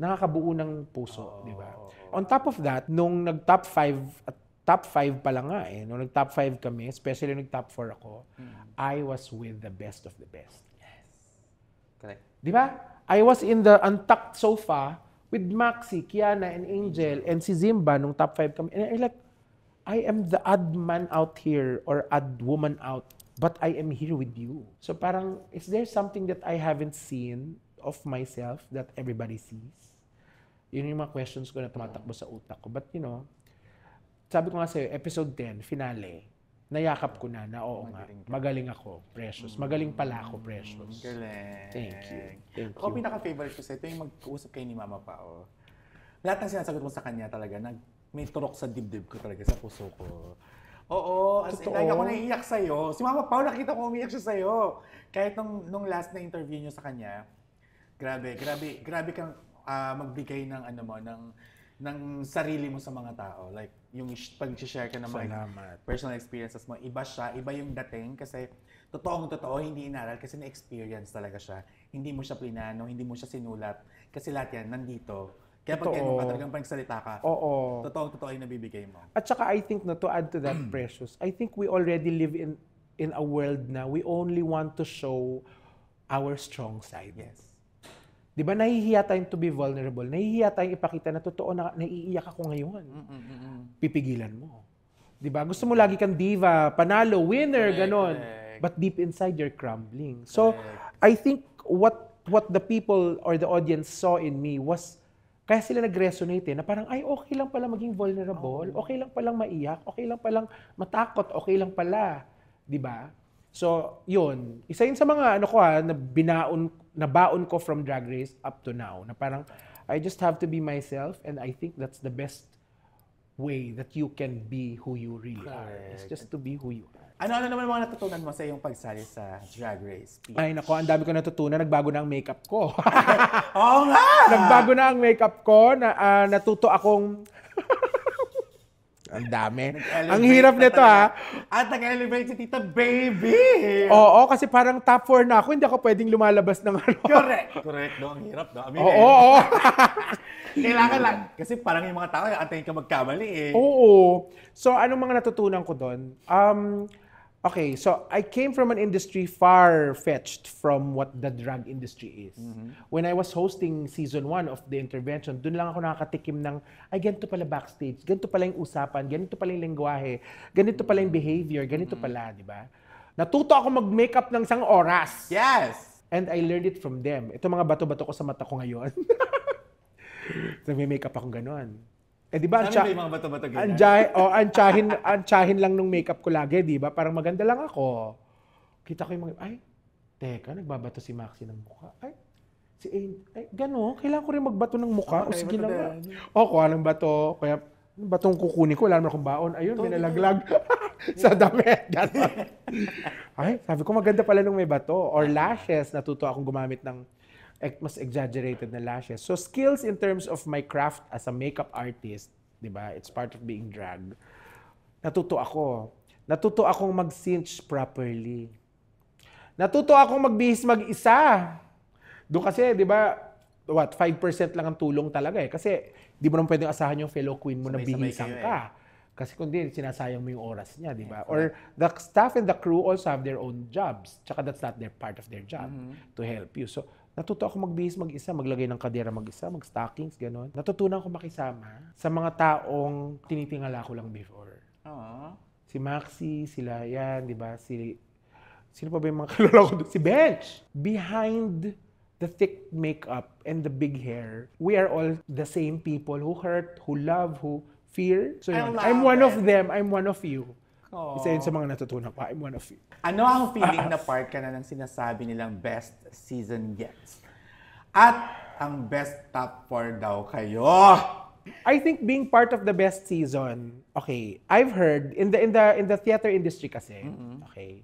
nakakabuo ng puso, oh, 'di ba? On top of that, nung nag-top 5 at top 5 pa lang nga eh, nung nag-top 5 kami, especially nung nag-top 4 ako, mm. I was with the best of the best. Yes. Correct. 'Di ba? I was in the untucked sofa with Maxi, Kiana, and Angel, and si Zimba, nung top 5 kami. And I'm like, I am the odd man out here or odd woman out, but I am here with you. So parang, is there something that I haven't seen of myself that everybody sees? Yun yung mga questions ko na tumatakbo sa utak ko. But you know, sabi ko nga sa'yo, episode 10, finale nayakap ko na na oo magaling nga, magaling ako, precious. Magaling pala ako, precious. Galing. Thank you. Thank ako, you. pinaka-favorite ko sa ito yung mag uusap kay ni Mama Pao. Oh. Lahat ng sinasagot mo sa kanya talaga, nag may turok sa dibdib ko talaga, sa puso ko. Oo, as Totoo. in, like, ako naiiyak sa'yo. Si Mama Pao, nakita ko umiyak siya sa'yo. Kahit nung, nung last na interview niyo sa kanya, grabe, grabe, grabe kang uh, magbigay ng ano mo, ng, ng sarili mo sa mga tao. Like, yung pag-share ka ng mga Salamat. personal experiences mo. Iba siya, iba yung dating kasi totoong totoo, hindi inaral kasi na-experience talaga siya. Hindi mo siya plinano, hindi mo siya sinulat kasi lahat yan nandito. Kaya pag ganun ka talagang pagsalita ka, Oo. totoong totoo yung nabibigay mo. At saka I think na to add to that precious, I think we already live in in a world na we only want to show our strong side. Yes. Di ba, nahihiya tayong to be vulnerable. Nahihiya tayong ipakita na totoo na naiiyak ako ngayon. Mm, mm, mm, Pipigilan mo. Di ba? Gusto mo lagi kang diva, panalo, winner, correct, ganon. But deep inside, you're crumbling. So, I think what what the people or the audience saw in me was kaya sila nag-resonate eh, na parang, ay, okay lang pala maging vulnerable, okay lang palang maiyak, okay lang palang matakot, okay lang pala. Di ba? So, yun. Isa yun sa mga, ano ko ha, ah, na binaon nabaon ko from Drag Race up to now. Na parang, I just have to be myself and I think that's the best way that you can be who you really Correct. are. It's just to be who you are. Ano ano naman mga natutunan mo sa iyong pagsali sa Drag Race? Peach? Ay nako, ang dami ko natutunan. Nagbago na ang makeup ko. Oo nga! Nagbago na ang makeup ko. Na, uh, natuto akong ang dami. Ang hirap nito ha. At ah. ah, nag-elevate si Tita Baby. Oo, kasi parang top 4 na ako. Hindi ako pwedeng lumalabas ng ano. Correct. Correct. No, ang hirap. No? I mean, oo, eh. oo. Kailangan lang. Kasi parang yung mga tao, antayin ka magkamali eh. Oo. So, anong mga natutunan ko doon? Um, Okay, so I came from an industry far fetched from what the drug industry is. Mm-hmm. When I was hosting season 1 of The Intervention, doon lang ako nakakatikim ng, ay ganito pala backstage, ganito pala yung usapan, ganito pala yung lengguwahe, ganito pala yung behavior, ganito mm-hmm. pala, di ba? Natuto ako mag-makeup ng isang oras. Yes! And I learned it from them. Ito mga bato-bato ko sa mata ko ngayon. so may makeup akong ganon. Eh di ba? Ang tsa- mga bato-bato ganyan. Anjay, oh, antsahin, antsahin lang nung makeup ko lagi, di ba? Parang maganda lang ako. Kita ko yung mga, ay, teka, nagbabato si Maxi ng mukha. Ay, si Ain, ay, gano'n, kailangan ko rin magbato ng mukha. Okay, o sige lang. Na. O, oh, kuha ng bato. Kaya, batong kukunin ko, wala naman akong baon. Ayun, Totoo. binalaglag sa damit. ay, sabi ko, maganda pala nung may bato. Or lashes, natuto akong gumamit ng mas exaggerated na lashes. So skills in terms of my craft as a makeup artist, 'di ba? It's part of being drag. Natuto ako. Natuto akong mag-cinch properly. Natuto akong magbihis mag-isa. Do kasi, 'di ba, what, 5% lang ang tulong talaga eh. Kasi di mo naman pwedeng asahan yung fellow queen mo sabay, na bihisan ka. Eh. Kasi kundi sinasayang mo yung oras niya, di ba? Yeah, Or the staff and the crew also have their own jobs. Tsaka that's not their part of their job mm-hmm. to help you. So, Natuto ako magbihis mag-isa, maglagay ng kadera mag-isa, mag-stockings, gano'n. Natutunan ko makisama sa mga taong tinitingala ko lang before. Aww. Si Maxi, sila yan, di ba? Si, sino pa ba yung mga kalala ko? Si Bench! Behind the thick makeup and the big hair, we are all the same people who hurt, who love, who fear. So, yun. I'm one it. of them. I'm one of you. Aww. Isa yun sa mga natutunan ko. I'm one of you. Ano ang feeling na part ka na ng sinasabi nilang best season yet? At ang best top 4 daw kayo. I think being part of the best season, okay, I've heard in the in the in the theater industry kasi, mm-hmm. okay,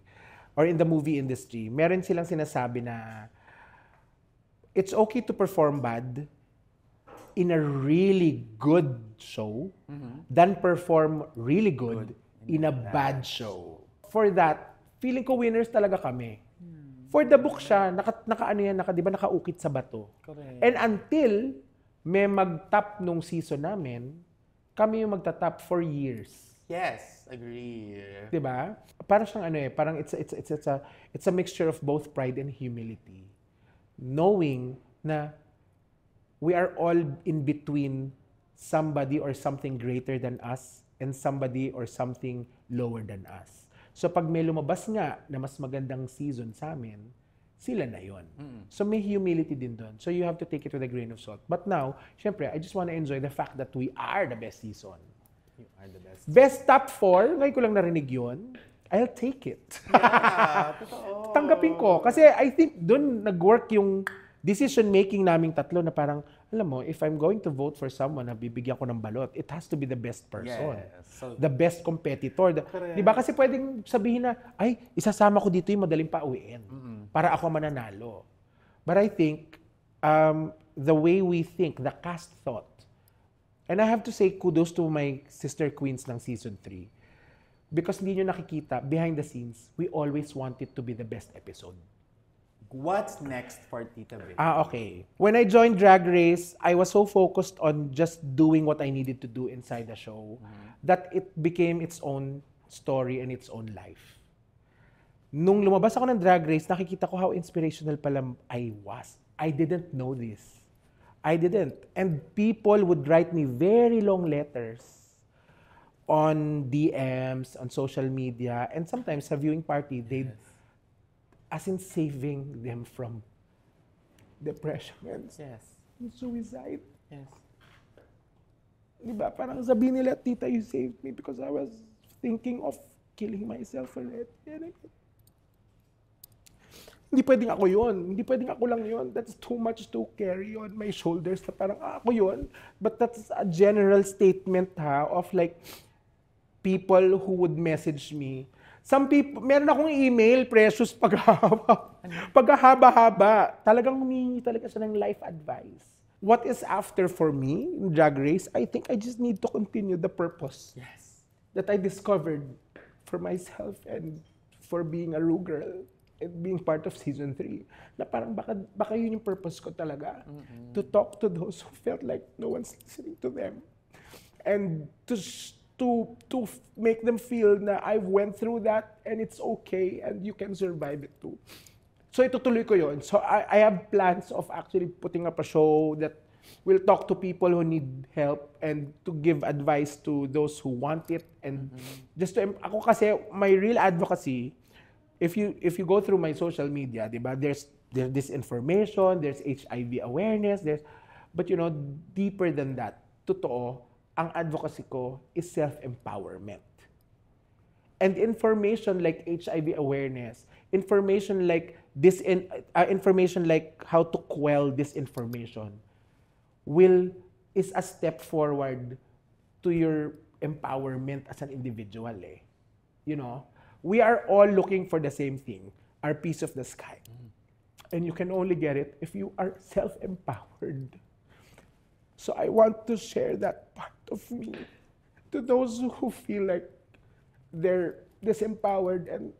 or in the movie industry, meron silang sinasabi na it's okay to perform bad in a really good show mm-hmm. than perform really good, good in a bad show. For that, feeling ko winners talaga kami. For the book siya, naka, naka ano yan, naka, di ba nakaukit sa bato. Correct. And until may mag-top nung season namin, kami yung magta-top for years. Yes, agree. 'Di ba? Para siyang ano eh, parang it's a, it's a, it's a, it's a it's a mixture of both pride and humility. Knowing na we are all in between somebody or something greater than us and somebody or something lower than us. So pag may lumabas nga na mas magandang season sa amin, sila na yon. Mm-hmm. So may humility din doon. So you have to take it with a grain of salt. But now, syempre, I just want to enjoy the fact that we are the best season. You are the best. Best top four, ngayon ko lang narinig yon. I'll take it. Yeah, Tanggapin ko. Kasi I think doon nag-work yung decision making naming tatlo na parang, alam mo, if I'm going to vote for someone na bibigyan ko ng balot, it has to be the best person. Yes. So, the best competitor. The, di ba? Kasi pwedeng sabihin na, ay, isasama ko dito yung madaling pauwiin mm-hmm. para ako mananalo. But I think, um, the way we think, the cast thought, and I have to say kudos to my sister queens ng season 3. Because hindi nyo nakikita, behind the scenes, we always wanted to be the best episode. What's next for Tita Vic? Ah, okay. When I joined Drag Race, I was so focused on just doing what I needed to do inside the show mm-hmm. that it became its own story and its own life. Nung lumabas ako ng Drag Race, nakikita ko how inspirational pala I was. I didn't know this. I didn't. And people would write me very long letters on DMs, on social media, and sometimes sa viewing party, they'd yes as in saving them from depression and yes. And suicide. Yes. Diba? Parang sabi nila, tita, you saved me because I was thinking of killing myself already. Eh. Hindi pwedeng ako yon. Hindi pwedeng ako lang yon. That's too much to carry on my shoulders na parang ah, ako yon. But that's a general statement ha of like people who would message me Some people, meron akong email, precious paghahaba. Ano? Paghahaba-haba. Talagang humingi talaga siya ng life advice. What is after for me in drag race? I think I just need to continue the purpose yes. that I discovered for myself and for being a Rue girl and being part of season 3. Na parang baka, baka yun yung purpose ko talaga. Mm-hmm. To talk to those who felt like no one's listening to them. And to, to to make them feel na I've went through that and it's okay and you can survive it too. So itutuloy ko yon. So I, I have plans of actually putting up a show that will talk to people who need help and to give advice to those who want it and mm-hmm. just to ako kasi my real advocacy if you if you go through my social media, 'di ba? There's there's disinformation, there's HIV awareness, there's but you know deeper than that. Totoo, ang advocacy ko is self-empowerment. And information like HIV awareness, information like this uh, information like how to quell disinformation will is a step forward to your empowerment as an individual eh. You know, we are all looking for the same thing, our piece of the sky. Mm. And you can only get it if you are self-empowered. So I want to share that part of me to those who feel like they're disempowered and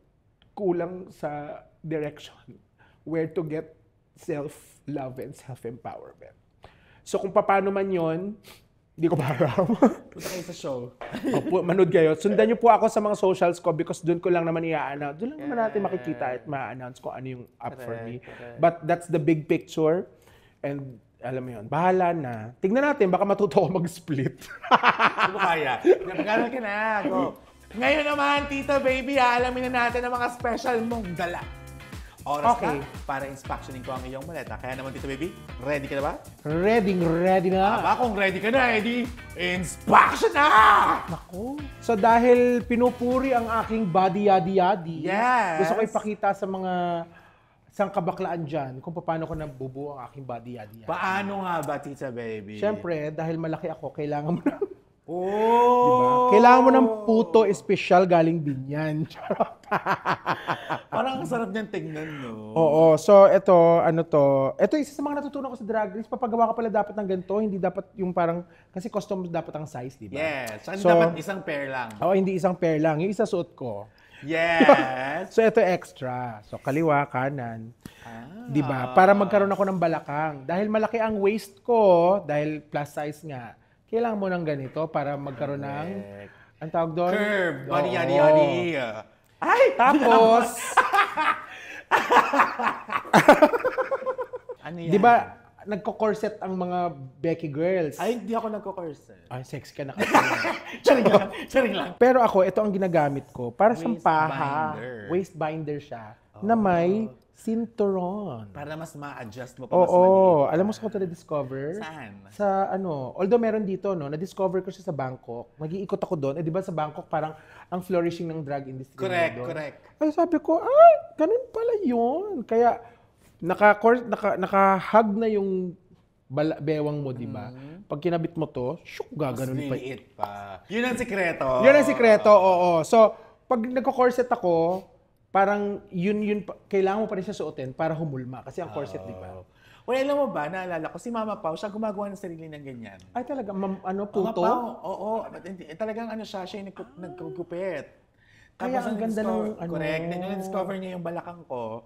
kulang sa direction where to get self-love and self-empowerment. So kung paano man yon, hindi ko parang. Punta kayo sa show. Opo, manood kayo. Sundan niyo po ako sa mga socials ko because doon ko lang naman i-announce. Doon lang naman natin makikita at ma-announce ko ano yung up for me. But that's the big picture. And alam mo yun, bahala na. Tingnan natin, baka matuto ako mag-split. Hindi kaya. Nagkakaroon ka na. Go. Ngayon naman, Tita Baby, ha, alamin na natin ang mga special mong dala. Oras okay. na para inspectioning ko ang iyong maleta. Kaya naman, Tito Baby, ready ka na ba? Ready, ready na. Aba, kung ready ka na, edi eh, inspection na! Naku. So dahil pinupuri ang aking body yadi yadi, yes. gusto ko ipakita sa mga isang kabaklaan dyan kung paano ko nabubuo ang aking body yadi yadi. Paano nga ba, Tita Baby? Siyempre, dahil malaki ako, kailangan mo na... Oh! Diba? Kailangan mo ng puto special galing binyan. Parang ang sarap niyan tingnan, no? Oo. So, ito, ano to. Ito, isa sa mga natutunan ko sa drag race. Papagawa ka pala dapat ng ganito. Hindi dapat yung parang, kasi custom dapat ang size, di ba? Yes. So, so, dapat isang pair lang. Oo, hindi isang pair lang. Yung isa suot ko. Yes. so ito extra. So kaliwa, kanan. Ah. 'Di ba? Para magkaroon ako ng balakang. Dahil malaki ang waist ko, dahil plus size nga. Kailangan mo ng ganito para magkaroon ng Correct. ang tawag doon? Curve. Body, yadi, yadi. Ay! Tapos, ano yan? Di ba, nagko-corset ang mga Becky girls. Ay, hindi ako nagko-corset. Ay, sex ka na kasi. Charing lang. Charing lang. Pero ako, ito ang ginagamit ko. Para sa paha. Binder. Waist binder siya. Oh. Na may cinturon. Para mas ma-adjust mo pa Oo, mas alam mo sa ko ito na-discover? Saan? Sa ano, although meron dito, no, na-discover ko siya sa Bangkok. Mag-iikot ako doon. Eh, di ba sa Bangkok parang ang flourishing ng drug industry. Correct, doon. correct. Ay, sabi ko, ay, ganun pala yun. Kaya naka, naka, naka-hug na yung bala, bewang mo, di ba? Mm-hmm. Pag kinabit mo to, shuk, gaganon pa. Mas pa. Yun ang sikreto. Yun ang sikreto, oo. oo. So, pag nagko-corset ako, parang yun yun kailangan mo pa rin siya suotin para humulma kasi ang corset, oh. di ba? Well, alam mo ba, naalala ko, si Mama Pau, siya gumagawa ng sarili ng ganyan. Ay, talaga? Ma'am, ano, puto? Mama Pau, oo. oo. Talagang ano siya, siya yung nagkukupit. Kaya ang ganda ng ano. Correct. Then, discover niya yung balakang ko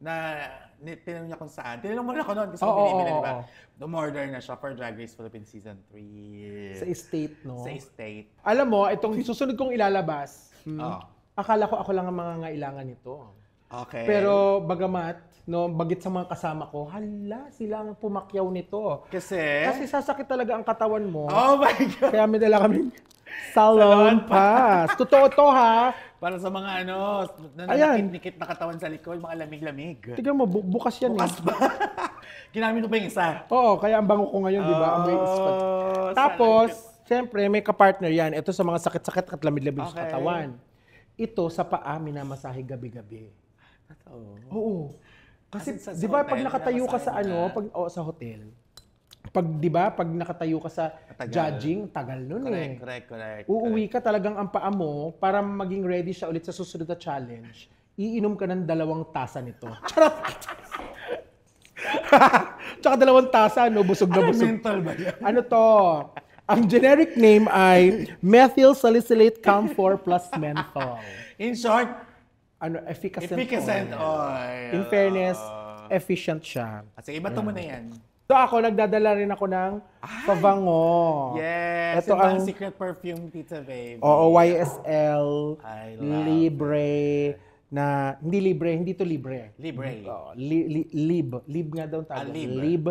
na tinanong niya kung saan. Tinanong mo na ako noon kasi oh, binibili, oh, oh, di ba? Dumorder na siya for Drag Race Philippines Season 3. Sa estate, no? Sa estate. Alam mo, itong susunod kong ilalabas, hmm, oh. akala ko ako lang ang mga ngailangan nito. Okay. Pero bagamat, no, bagit sa mga kasama ko, hala, sila ang pumakyaw nito. Kasi? Kasi sasakit talaga ang katawan mo. Oh my God! Kaya may dala kami salon, salon pass. Totoo to ha. Para sa mga ano, nanakit-nikit na katawan sa likod, mga lamig-lamig. Tignan mo, bu- bukas yan eh. bukas eh. ba? Ginamit ko pa yung isa. Oo, kaya ang bango ko ngayon, oh, di ba? Ang may ispat. Oh, Tapos, siyempre, may kapartner yan. Ito sa mga sakit-sakit at lamig-lamig okay. sa katawan. Ito sa paa, minamasahe gabi-gabi. Oo. Oo. Kasi, di ba, pag nakatayo ka sa ano, pag, oh, sa hotel, pag 'di ba pag nakatayo ka sa tagal. judging tagal noon eh. Correct, correct. Uuwi correct. ka talagang ang paa mo para maging ready siya ulit sa susunod na challenge. Iinom ka ng dalawang tasa nito. Charot. Tsaka dalawang tasa, no? Busog na busog. Ano mental ba yan? Ano to? Ang generic name ay methyl salicylate camphor plus menthol. In short, ano, efficacent, efficacent oil. oil. In fairness, efficient siya. At ah, Kasi iba to mo na yan. So ako, nagdadala rin ako ng Ay, pabango. Yes, ito ang secret perfume pizza, Babe. Oo, YSL, Libre, it. na, hindi libre, hindi to libre. Libre. Oh, li, li, lib, lib nga daw tawag. Ah, lib. lib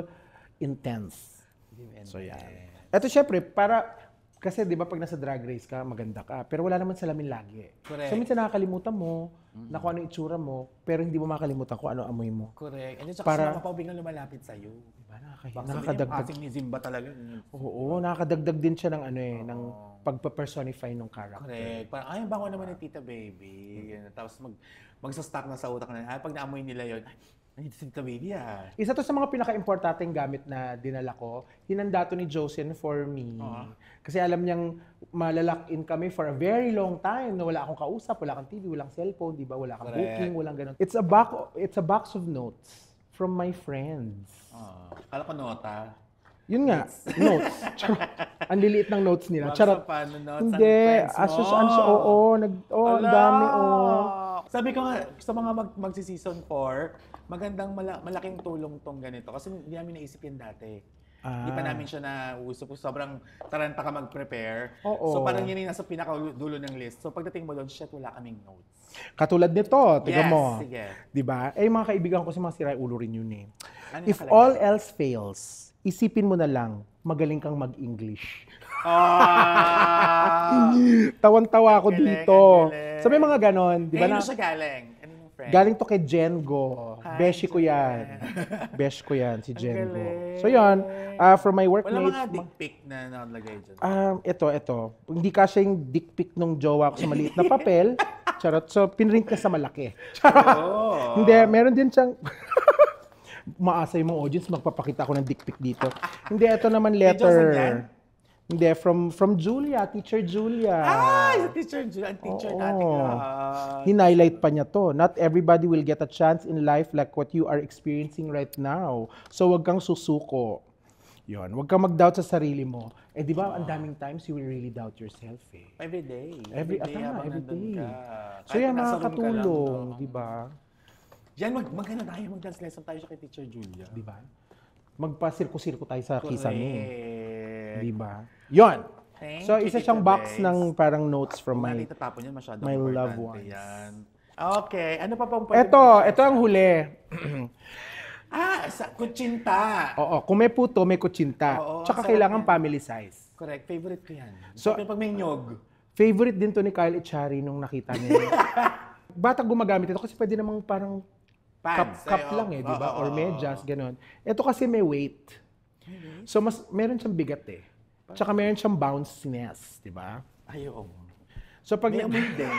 Intense. Lib intense. So yan. Ito syempre, para kasi 'di ba pag nasa drag race ka, maganda ka, pero wala naman salamin lagi. Eh. Correct. So minsan nakakalimutan mo mm-hmm. na kung ano itsura mo, pero hindi mo makalimutan kung ano amoy mo. Correct. And then saka Para... sumama pa biglang lumalapit sa iyo. Diba? Nakakahi- Baka nakakadagdag. Yung ni Zimba talaga. Oo, oo, nakakadagdag din siya ng ano eh, oh. ng pagpa-personify ng character. Correct. Parang, ay, bango naman ni Tita Baby. Mm-hmm. Tapos mag, magsastock na sa utak na, ay, ah, pag naamoy nila yon ay, si Tita Baby ah. Isa to sa mga pinaka-importanteng gamit na dinala ko, hinanda to ni Joseon for me. Uh-huh. Kasi alam niyang malalock in kami for a very long time na wala akong kausap, wala kang TV, walang cellphone, di ba? Wala kang Correct. booking, walang ganun. It's a box, it's a box of notes from my friends. Oh, ah, kala ko nota. Yun nga, notes. Charot. Ang liliit ng notes nila. Box Charot. Paano, notes Hindi, asos, ans, ah, oo, oh, oh, nag, oh, ang dami, oh. Sabi ko nga, sa mga mag, magsi-season 4, magandang mala, malaking tulong tong ganito. Kasi hindi namin naisipin dati. Ah. Hindi pa namin siya na nauso po. Sobrang taranta ka mag-prepare. Oo. So parang yun yung nasa pinakadulo ng list. So pagdating mo doon, shit, wala kaming notes. Katulad nito, tiga Yes, mo. sige. Di ba? Eh, mga kaibigan ko si mga sira ulo rin yun eh. Ano If talaga? all else fails, isipin mo na lang, magaling kang mag-English. Ah! Tawan-tawa ako galing, dito. ang galing. Sa may mga ganon, di ba eh, na? na siya galing friend. Galing to kay Jengo. Hi, Beshi ko yan. Besh ko yan, si Jengo. So yun, uh, ah, from my Wala workmates. mga dick pic na nalagay dyan. Um, ito, ito. Hindi kasi yung dick pic nung jowa ko sa maliit na papel. Charot. So, pinrint ka sa malaki. Oo. Oh. Hindi, meron din siyang... Maasay mong audience, magpapakita ko ng dick pic dito. Hindi, ito naman letter. Jocelyn hindi, from from Julia, Teacher Julia. Ah, sa Teacher Julia, teacher Oo. natin. lahat. Hinighlight pa niya to. Not everybody will get a chance in life like what you are experiencing right now. So wag kang susuko. Yon, wag kang mag-doubt sa sarili mo. Eh di ba, ang daming times you will really doubt yourself eh. Every day. Every, ah, tama, habang every day. So yan, nasa di ba? Yan, mag magkano tayo, mag-dance lesson tayo siya kay Teacher Julia. Di ba? Magpa-sirko-sirko tayo sa kisame, Correct. di ba? Yon. Thank so, isa siyang box thanks. ng parang notes from my, tatapon yan, masyadong my loved ones. Yan. Okay. Ano pa bang pwede? Ito, ito ang huli. ah, sa kutsinta. Oo, kung may puto, may kutsinta. Oo, Tsaka kailangan yan. family size. Correct. Favorite ko yan. So, pag may nyog. Favorite din to ni Kyle Ichari nung nakita niya. Bata gumagamit ito kasi pwede namang parang Pants, cup, cup eh, lang oh. eh, di ba? Or medyas, ganun. Ito kasi may weight. So, mas meron siyang bigat eh. Tsaka meron siyang bounciness, di ba? Ay, So pag... May amoy din.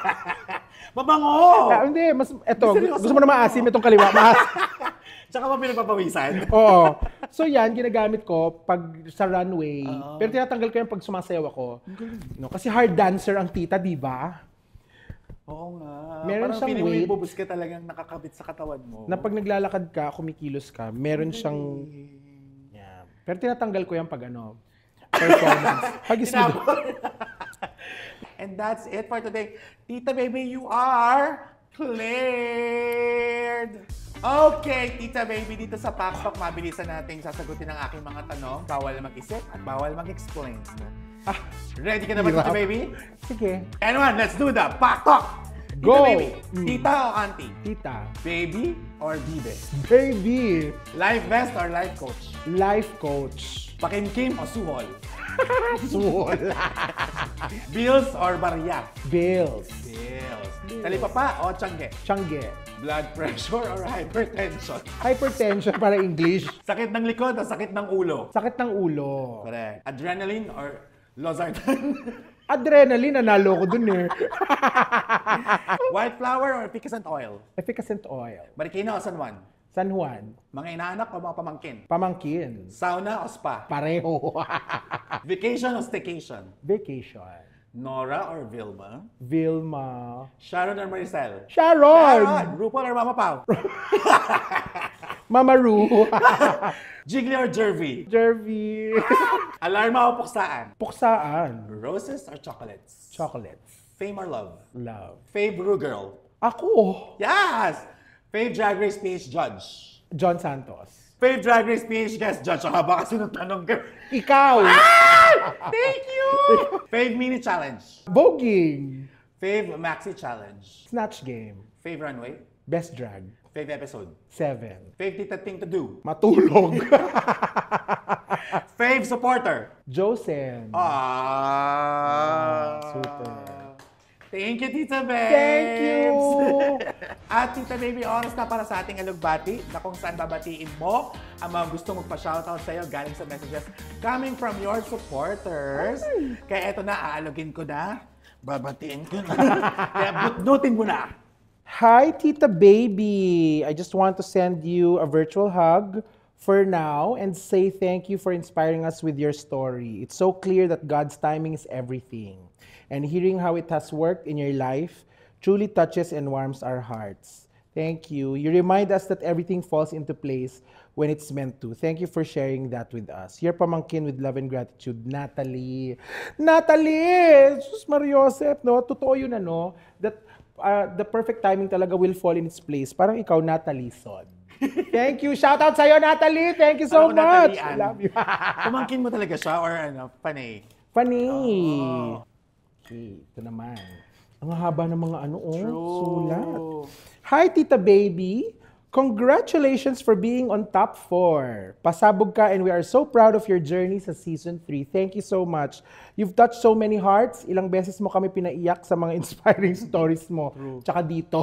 Mabango! Ah, hindi, mas... Eto, Seryoso, gusto mo na maasim itong kaliwa. Mas, Tsaka pa pinagpapawisan. oo. So yan, ginagamit ko pag sa runway. Oo. Ah. Pero tinatanggal ko yan pag sumasayaw ako. No, kasi hard dancer ang tita, di ba? Oo nga. Meron Parang siyang feeling mo weight. yung ka talagang nakakabit sa katawan mo. Na pag naglalakad ka, kumikilos ka, meron siyang pero tinatanggal ko yan pag ano, performance. pag ismigo. And that's it for today. Tita Baby, you are cleared! Okay, Tita Baby, dito sa Pakpak, mabilisan natin sasagutin ang aking mga tanong. Bawal mag-isip at bawal mag-explain. Ah, ready ka na ba, Tita Baby? Sige. And one, let's do the Pakpak! Go! Tita, baby. Mm. Tita o auntie? Tita. Baby or bibe? Baby! Life vest or life coach? Life coach. Pakimkim o suhol? suhol. Bills or barya? Bills. Bills. Talipapa o changge? Changge. Blood pressure or hypertension? Hypertension para English. Sakit ng likod o sakit ng ulo? Sakit ng ulo. Correct. Adrenaline or losartan? Adrenaline, nanalo ko dun eh. White flower or efficacent oil? Efficacent oil. Marikina o San Juan? San Juan. Mga inaanak o mga pamangkin? Pamangkin. Sauna o spa? Pareho. Vacation o staycation? Vacation. Nora or Vilma? Vilma. Sharon or Maricel? Sharon! Sharon! RuPaul or Mama Pau? Mama Ru. Jiggly or Jervy? Jervy. Alarma o puksaan? Puksaan. Roses or chocolates? Chocolates. Fame or love? Love. Fave Ru girl? Ako. Yes! Fave Drag Race PH judge? John Santos. Fave Drag Race PH guest judge. Ang haba kasi ng tanong Ikaw. Ah! Thank you! Fave mini challenge? Boging. Fave maxi challenge? Snatch game. Fave runway? Best drag. Fifth episode. Seven. Fifth thing to do. Matulog. Fave supporter. Josen. Ah. Super. Thank you, Tita Babes! Thank you! At Tita Baby, oras na para sa ating alugbati na kung saan babatiin mo ang mga gustong magpa-shoutout sa'yo galing sa messages coming from your supporters. Ay. Kaya eto na, aalugin ko na, babatiin ko na. Kaya butnutin mo na! Hi, Tita Baby! I just want to send you a virtual hug for now and say thank you for inspiring us with your story. It's so clear that God's timing is everything. And hearing how it has worked in your life truly touches and warms our hearts. Thank you. You remind us that everything falls into place when it's meant to. Thank you for sharing that with us. Your pamangkin with love and gratitude, Natalie. Natalie! Jesus Joseph, no? Totoo yun, ano? That uh, the perfect timing talaga will fall in its place. Parang ikaw, Natalie Son. Thank you. Shout out sa'yo, Natalie. Thank you so ano much. Natalian. I love you. Kumangkin mo talaga siya or ano, panay? Panay. Oh. Okay, ito naman. Ang haba ng mga ano, oh, True. sulat. Hi, Tita Baby. Congratulations for being on top 4. Pasabog ka and we are so proud of your journey sa season 3. Thank you so much. You've touched so many hearts. Ilang beses mo kami pinaiyak sa mga inspiring stories mo. True. Tsaka dito.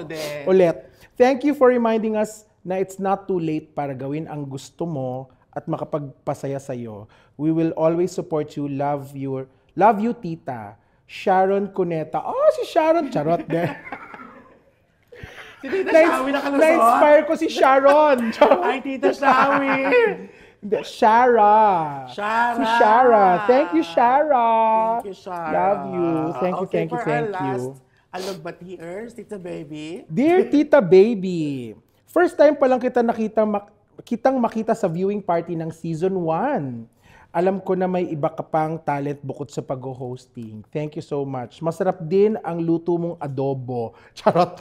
Ulit. Thank you for reminding us na it's not too late para gawin ang gusto mo at makapagpasaya sa'yo. We will always support you. Love your Love you, tita. Sharon Cuneta. Oh, si Sharon. Charot, de. Si Tita Shawi na kalusot? Na-inspire ko si Sharon. Ay, Tita Shawi. Hindi, Shara. Shara. Si Shara. Thank you, Shara. Thank you, Shara. Love you. Thank you, okay, thank you, thank you. Alagbathiers, Tita Baby. Dear Tita Baby, first time pa lang kita nakita mak- kitang makita sa viewing party ng season 1. Alam ko na may iba ka pang talent bukod sa pag-hosting. Thank you so much. Masarap din ang luto mong adobo. Charot.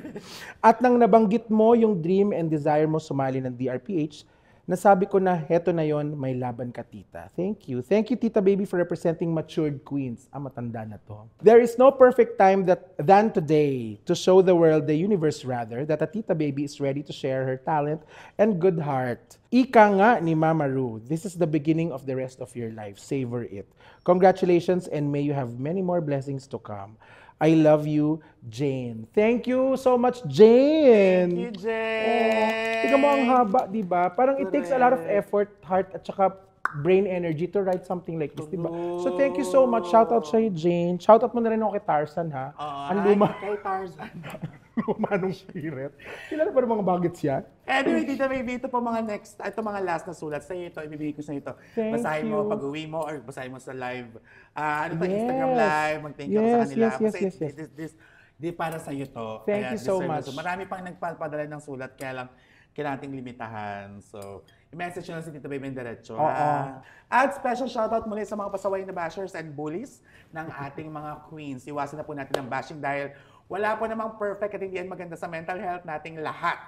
At nang nabanggit mo yung dream and desire mo sumali ng DRPH, nasabi ko na heto na yon may laban ka tita. Thank you. Thank you Tita Baby for representing matured queens. Ah, matanda na to. There is no perfect time that than today to show the world, the universe rather, that a Tita Baby is ready to share her talent and good heart. Ika nga ni Mama Ru, this is the beginning of the rest of your life. Savor it. Congratulations and may you have many more blessings to come. I love you, Jane. Thank you so much, Jane. Thank you, Jane. Oh, tignan mo ang haba, di ba? Parang Correct. it takes a lot of effort, heart, at saka brain energy to write something like this, di ba? So thank you so much. Shout out sa'yo, Jane. Shout out mo na rin ako kay Tarzan, ha? Uh, ang luma. Kay Tarzan. luma nung piret. Kilala pa ng mga bagets yan? Anyway, Tita Maybe, ito po mga next, ah, ito mga last na sulat sa ito. Ibibigay ko sa ito. Thank basahin you. mo pag-uwi mo or basahin mo sa live. Ah, ano pa, Yes. Instagram live, mag-thank you ako sa kanila. yes, yes, yes, yes. This, this, di para sa iyo to. Thank you so much. Marami pang nagpapadala ng sulat, kaya lang kailangan nating limitahan. So, i-message nyo lang si Tito Baby Diretso. Oo. ha? Ah, At special shoutout muli sa mga pasaway na bashers and bullies ng ating mga queens. Iwasan na po natin ang bashing dahil wala po namang perfect at hindi yan maganda sa mental health nating lahat.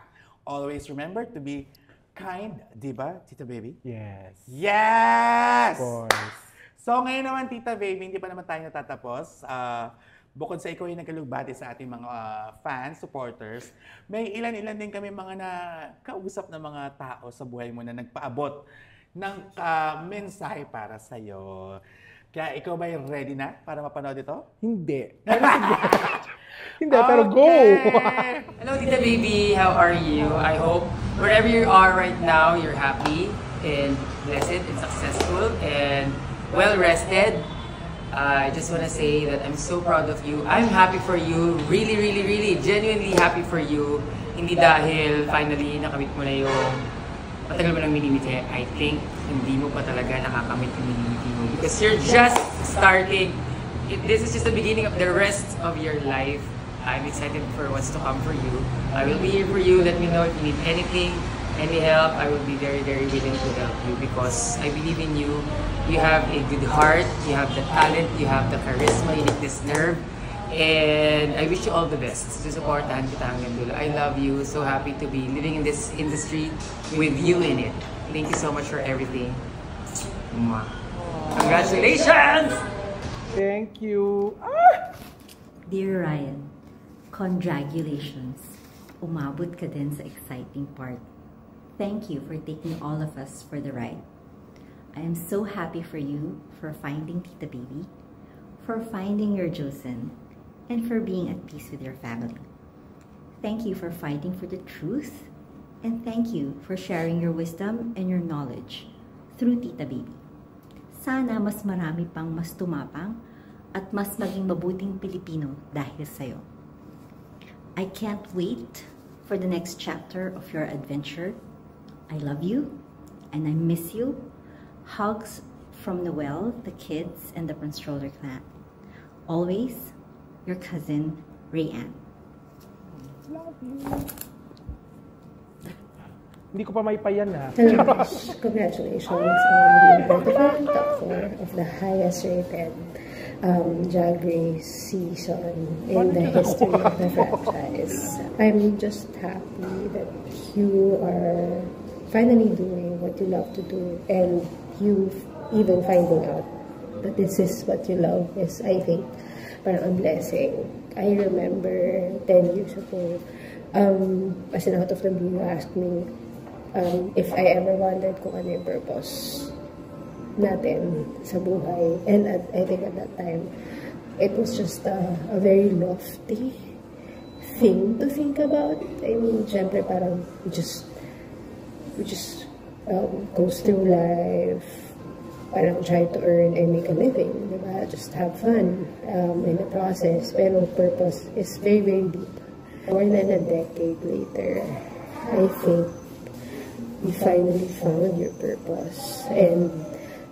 Always remember to be kind, di ba, Tita Baby? Yes. Yes! Of course. So ngayon naman, Tita Baby, hindi pa naman tayo natatapos. Uh, bukod sa ikaw yung nagkalugbati sa ating mga uh, fans, supporters, may ilan-ilan din kami mga na kausap na mga tao sa buhay mo na nagpaabot ng uh, mensahe para sa'yo. Kaya ikaw ba ready na para mapanood ito? Hindi. Hindi, okay. pero go! Hello, Tita Baby! How are you? I hope wherever you are right now, you're happy and blessed and successful and well-rested. Uh, I just want to say that I'm so proud of you. I'm happy for you. Really, really, really, genuinely happy for you. Hindi dahil finally nakamit mo na yung matagal mo ng minimiti. I think hindi mo pa talaga nakakamit yung minimiti mo because you're just starting it, this is just the beginning of the rest of your life. I'm excited for what's to come for you. I will be here for you. Let me know if you need anything, any help. I will be very, very willing to help you because I believe in you. You have a good heart. You have the talent. You have the charisma. You need this nerve. And I wish you all the best. to kita hanggang dulo. I love you. So happy to be living in this industry with you in it. Thank you so much for everything. Mwah. Congratulations! Thank you. Ah! Dear Ryan, congratulations. Umabot ka din sa exciting part. Thank you for taking all of us for the ride. I am so happy for you for finding Tita Baby, for finding your Josen, and for being at peace with your family. Thank you for fighting for the truth, and thank you for sharing your wisdom and your knowledge through Tita Baby. Sana mas marami pang mas tumapang at mas maging mabuting Pilipino dahil sa'yo. I can't wait for the next chapter of your adventure. I love you and I miss you. Hugs from Noel, the kids, and the Prince Stroller clan. Always, your cousin, Rayanne. Love you. Hindi ko pa may Congratulations on being the top four of the highest rated um, drag race season in the history of the franchise. I'm just happy that you are finally doing what you love to do and you even finding out that this is what you love is, I think, parang a blessing. I remember 10 years ago, um, as an out of the blue, asked me um, if I ever wondered kung ano yung purpose natin sa buhay. And at, I think at that time, it was just a, a very lofty thing to think about. I mean, syempre parang we just, we just um, goes through life, parang try to earn and make a living, di ba? Just have fun um, in the process. Pero purpose is very, very deep. More than a decade later, I think you finally found your purpose. And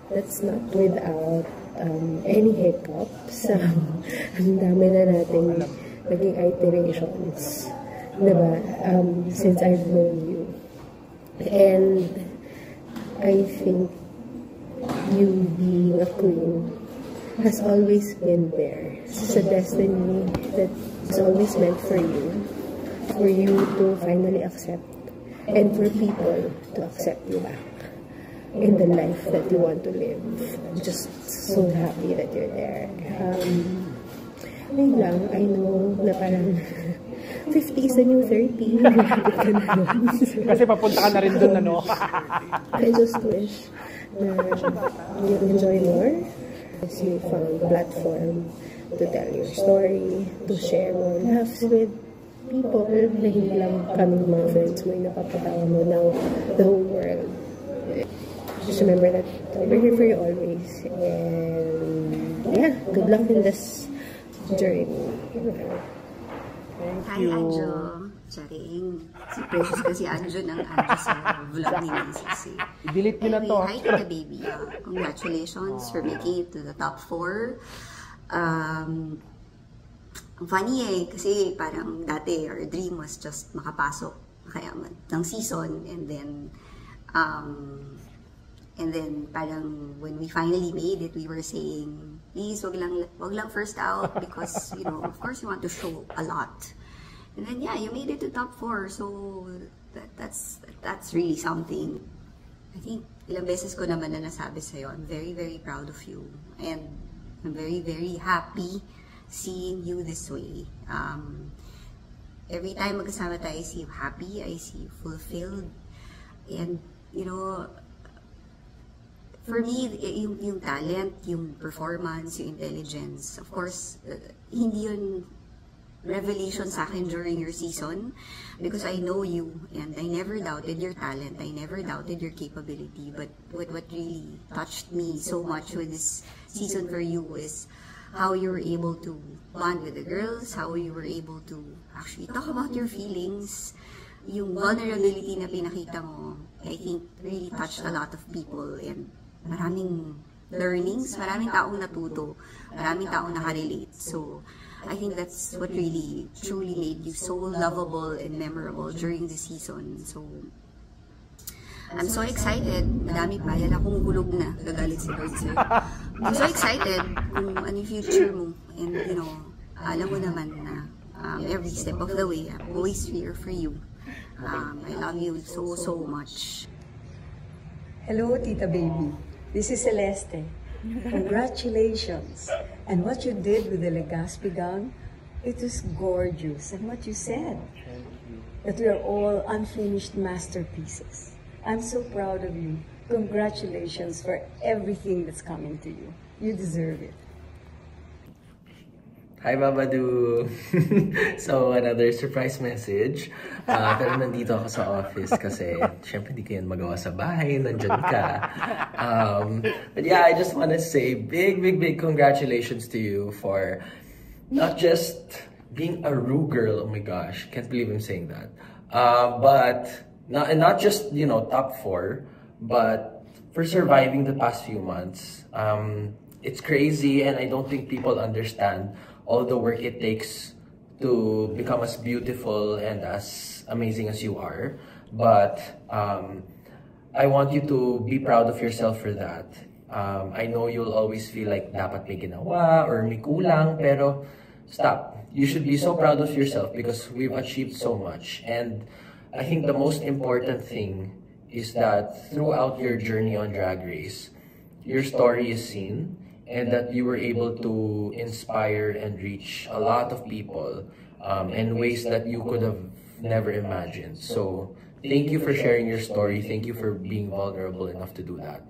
That's not without um, any hiccup. So, ang dami na nating naging iterations. Diba? Um, since I've known you. And I think you being a queen has always been there. It's a destiny that is always meant for you. For you to finally accept. And for people to accept you back. Diba? in the life that you want to live. I'm just so happy that you're there. Um, ayun lang, I know na parang 50 is the new 30. Kasi papunta ka na rin dun, ano? I just wish na you enjoy more as you found platform to tell your story, to share more laughs with people na hindi lang kami mga friends mo yung napapatawa mo now the whole world just remember that we're here for you always. And yeah, good luck in this journey. Thank Hi, you. Anjo. Charing. Si Princess kasi Anjo ng Anjo sa vlog ni Nancy. I-delete nyo na to. Hi ah. to the baby. Congratulations for making it to the top 4. Um, ang funny eh, kasi parang dati our dream was just makapasok kaya ng season and then um, And then parang when we finally made it, we were saying, please wag lang, wag lang first out because, you know, of course you want to show a lot. And then yeah, you made it to top four. So that, that's that's really something. I think ilang beses ko naman na nasabi sa'yo, I'm very, very proud of you. And I'm very, very happy seeing you this way. Um, every time magkasama tayo, I see you happy, I see you fulfilled. And, you know, for me, yung, yung talent, yung performance, yung intelligence, of course, uh, hindi yun revelation sa akin during your season because I know you and I never doubted your talent. I never doubted your capability. But what, what really touched me so much with this season for you is how you were able to bond with the girls, how you were able to actually talk about your feelings, yung vulnerability na pinakita mo, I think really touched a lot of people and maraming learnings, maraming taong natuto, maraming taong nakarelate. So, I think that's what really, truly made you so lovable and memorable during the season. So, I'm so excited. Madami pa. Yan akong gulog na. Gagalit si Lord sa'yo. I'm so excited kung ano yung future mo. And, you know, alam mo naman na um, every step of the way, I'm always here for you. Um, I love you so, so much. Hello, Tita Baby. This is Celeste. Congratulations. And what you did with the Legaspi gown, it was gorgeous. And what you said, that we are all unfinished masterpieces. I'm so proud of you. Congratulations for everything that's coming to you. You deserve it. Hi, Babadu. so, another surprise message. Uh, pero nandito ako sa office kasi syempre hindi ko yan magawa sa bahay. Nandyan ka. Um, but yeah, I just want to say big, big, big congratulations to you for not just being a Rue girl. Oh my gosh, can't believe I'm saying that. Uh, but not, and not just, you know, top four, but for surviving the past few months. Um, it's crazy and I don't think people understand all the work it takes to become as beautiful and as amazing as you are. But um, I want you to be proud of yourself for that. Um, I know you'll always feel like dapat may ginawa or may kulang, pero stop. You should be so proud of yourself because we've achieved so much. And I think the most important thing is that throughout your journey on Drag Race, your story is seen and that you were able to inspire and reach a lot of people um, in ways that you could have never imagined. So thank you for sharing your story. Thank you for being vulnerable enough to do that.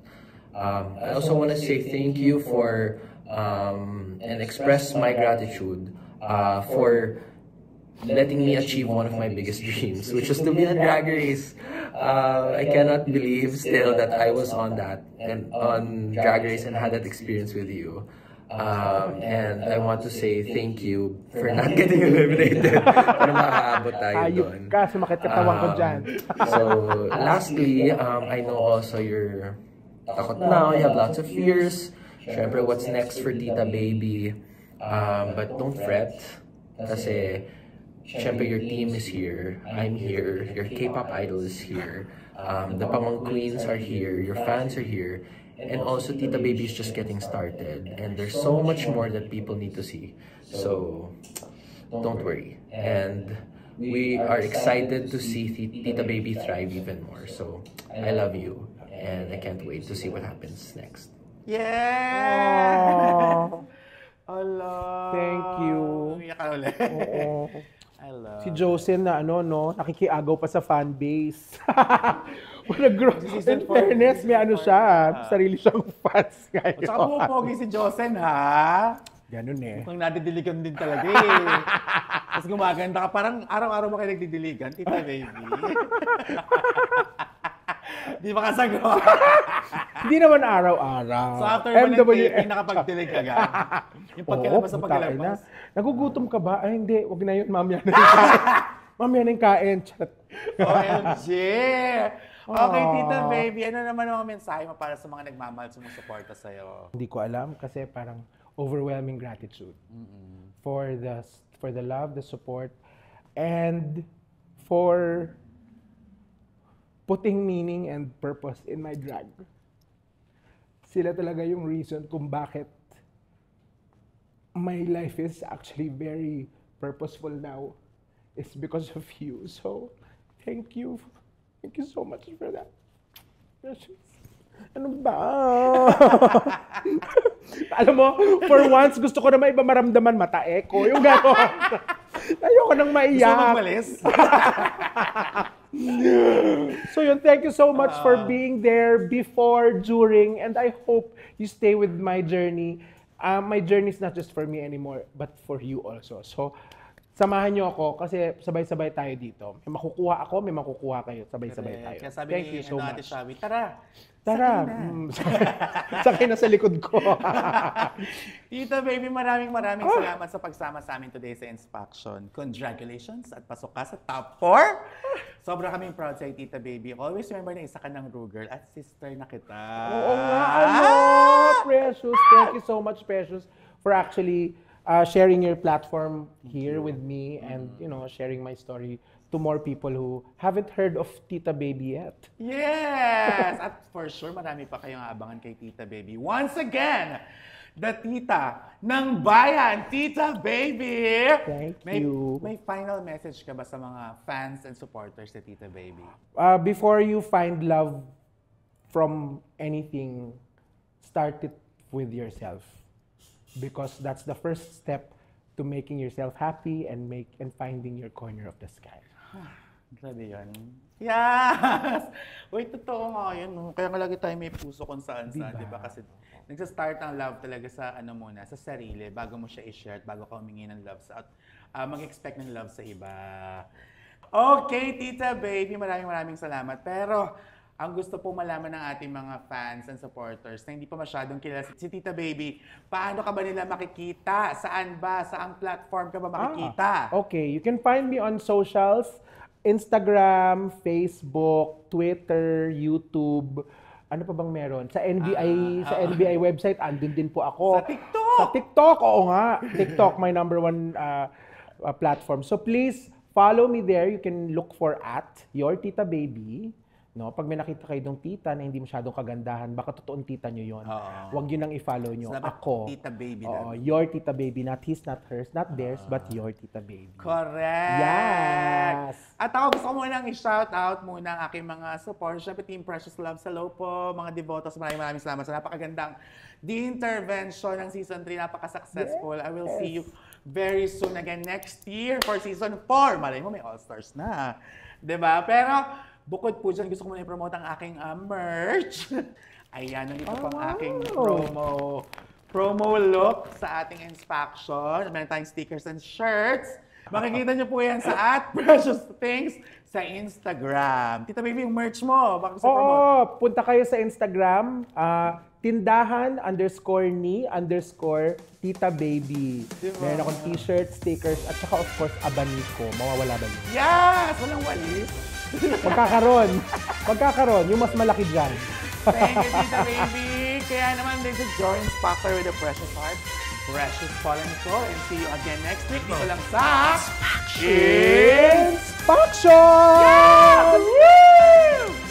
Um, I also want to say thank you for um, and express my gratitude uh, for letting me achieve one of my biggest dreams, which was to be a Drag Race uh, I cannot believe still that I was on that and on Drag Race and had that experience with you. Um, and I want to say thank you for not getting eliminated. Para makaabot tayo doon. Ayup ka, sumakit ka tawag ko dyan. Um, so, lastly, um, I know also you're now, you have lots of fears. Siyempre, what's next for Tita Baby? Um, but don't fret. Kasi Siyempre, your team is here. I'm here. Your K-pop idol is here. Um, the Pamang Queens are here. Your fans are here. And also, Tita Baby is just getting started. And there's so much more that people need to see. So, don't worry. And we are excited to see Tita Baby thrive even more. So, I love you. And I can't wait to see what happens next. Yeah! Aww. Thank you. love Si Josin na ano, no, nakikiagaw pa sa fan base. Wala grow. In fairness, may ano siya, ah. ah. sarili siyang fans ngayon. At saka pumapogi si Josin, ha? Ganun eh. Mukhang nadidiligan din talaga eh. Tapos gumaganda ka, parang araw-araw mo kayo nagdidiligan, tita baby. Di makasagawa. Hindi naman araw-araw. Sa after MWF, nakapagtilig ka agad. Yung pagkalabas sa pagkalabas. Na. Nagugutom ka ba? Ay, hindi. Huwag na yun. Mamaya na yung kain. Mamaya na yung kain. Chat. OMG! Okay, Tita Baby. Ano naman ang mensahe mo para sa mga nagmamahal sumusuporta sa'yo? Hindi ko alam kasi parang overwhelming gratitude mm-hmm. for the for the love, the support, and for putting meaning and purpose in my drag. Sila talaga yung reason kung bakit my life is actually very purposeful now. It's because of you. So, thank you. Thank you so much for that. Ano ba? Alam mo, for once, gusto ko na may iba maramdaman mata echo. Yung gano'n. Ayoko nang maiyak. Gusto mo magmalis? so yun, thank you so much for ah. being there before, during, and I hope you stay with my journey. Uh, my journey is not just for me anymore, but for you also. So, samahan niyo ako kasi sabay-sabay tayo dito. May makukuha ako, may makukuha kayo. Sabay-sabay tayo. Thank you so much. tara, Tara. Sakay na. Mm. na sa likod ko. Tita Baby, maraming maraming oh. salamat sa pagsama sa amin today sa Inspection. Congratulations at pasok ka sa top 4. Sobra kaming proud sa'yo, Tita Baby. Always remember na isa ka ng Rue Girl at sister na kita. Oo nga, ano? Ah! Precious. Thank you so much, Precious, for actually uh, sharing your platform here with me and, mm. you know, sharing my story to more people who haven't heard of Tita Baby yet. Yes! At for sure, marami pa kayong abangan kay Tita Baby. Once again, the tita ng bayan, Tita Baby! Thank may, you. May final message ka ba sa mga fans and supporters sa Tita Baby? Uh, before you find love from anything, start it with yourself. Because that's the first step to making yourself happy and make and finding your corner of the sky. Grabe yun. Yes! Wait, totoo nga yun. Kaya nga lagi tayo may puso kung saan saan, diba? di ba? Diba? Kasi nagsastart ang love talaga sa ano muna, sa sarili, bago mo siya i-share at bago ka humingi ng love sa, at uh, mag-expect ng love sa iba. Okay, Tita Baby, maraming maraming salamat. Pero ang gusto po malaman ng ating mga fans and supporters na hindi pa masyadong kilala si Tita Baby, paano ka ba nila makikita? Saan ba? Saang platform ka ba ah, makikita? Ah, okay, you can find me on socials, Instagram, Facebook, Twitter, YouTube, ano pa bang meron? Sa NBI, ah, sa NBI website, andun din po ako. Sa TikTok! Sa TikTok, oo nga. TikTok, my number one uh, uh, platform. So please, follow me there. You can look for at your Tita Baby. No? Pag may nakita kayo ng tita na hindi masyadong kagandahan, baka totoong tita nyo yon. Uh, Huwag yun ang i-follow nyo. So, Ako. Tita baby oo, your tita baby. Not his, not hers, not ah. theirs, uh, but your tita baby. Correct! Yes! At ako gusto ko muna ng shout out muna ang aking mga supporters. Siyempre, Team Precious Love sa po, mga devotos, maraming maraming salamat sa napakagandang the intervention ng season 3. Napaka-successful. Yes. I will see you very soon again next year for season 4. Malay mo, may all-stars na. ba diba? Pero, Bukod po dyan, gusto ko muna i-promote ang aking uh, merch. Ayan, nandito oh, pang aking promo. Promo look sa ating inspection. Meron tayong stickers and shirts. Makikita niyo po yan sa at Precious Things sa Instagram. Tita Baby, yung merch mo. Baka Oo, promote. punta kayo sa Instagram. Uh, tindahan underscore ni underscore tita baby. Diba? Meron akong t-shirt, stickers, at saka of course, abaniko. Mawawala ba yun? Yes! Walang walis! Magkakaroon. Magkakaroon. Yung mas malaki dyan. Thank you, tita baby. Kaya naman, this is Jordan Spacker with a precious heart. Precious Fallen Soul. And see you again next week. Dito lang sa... Inspaction! Inspaction! Yes! Yeah!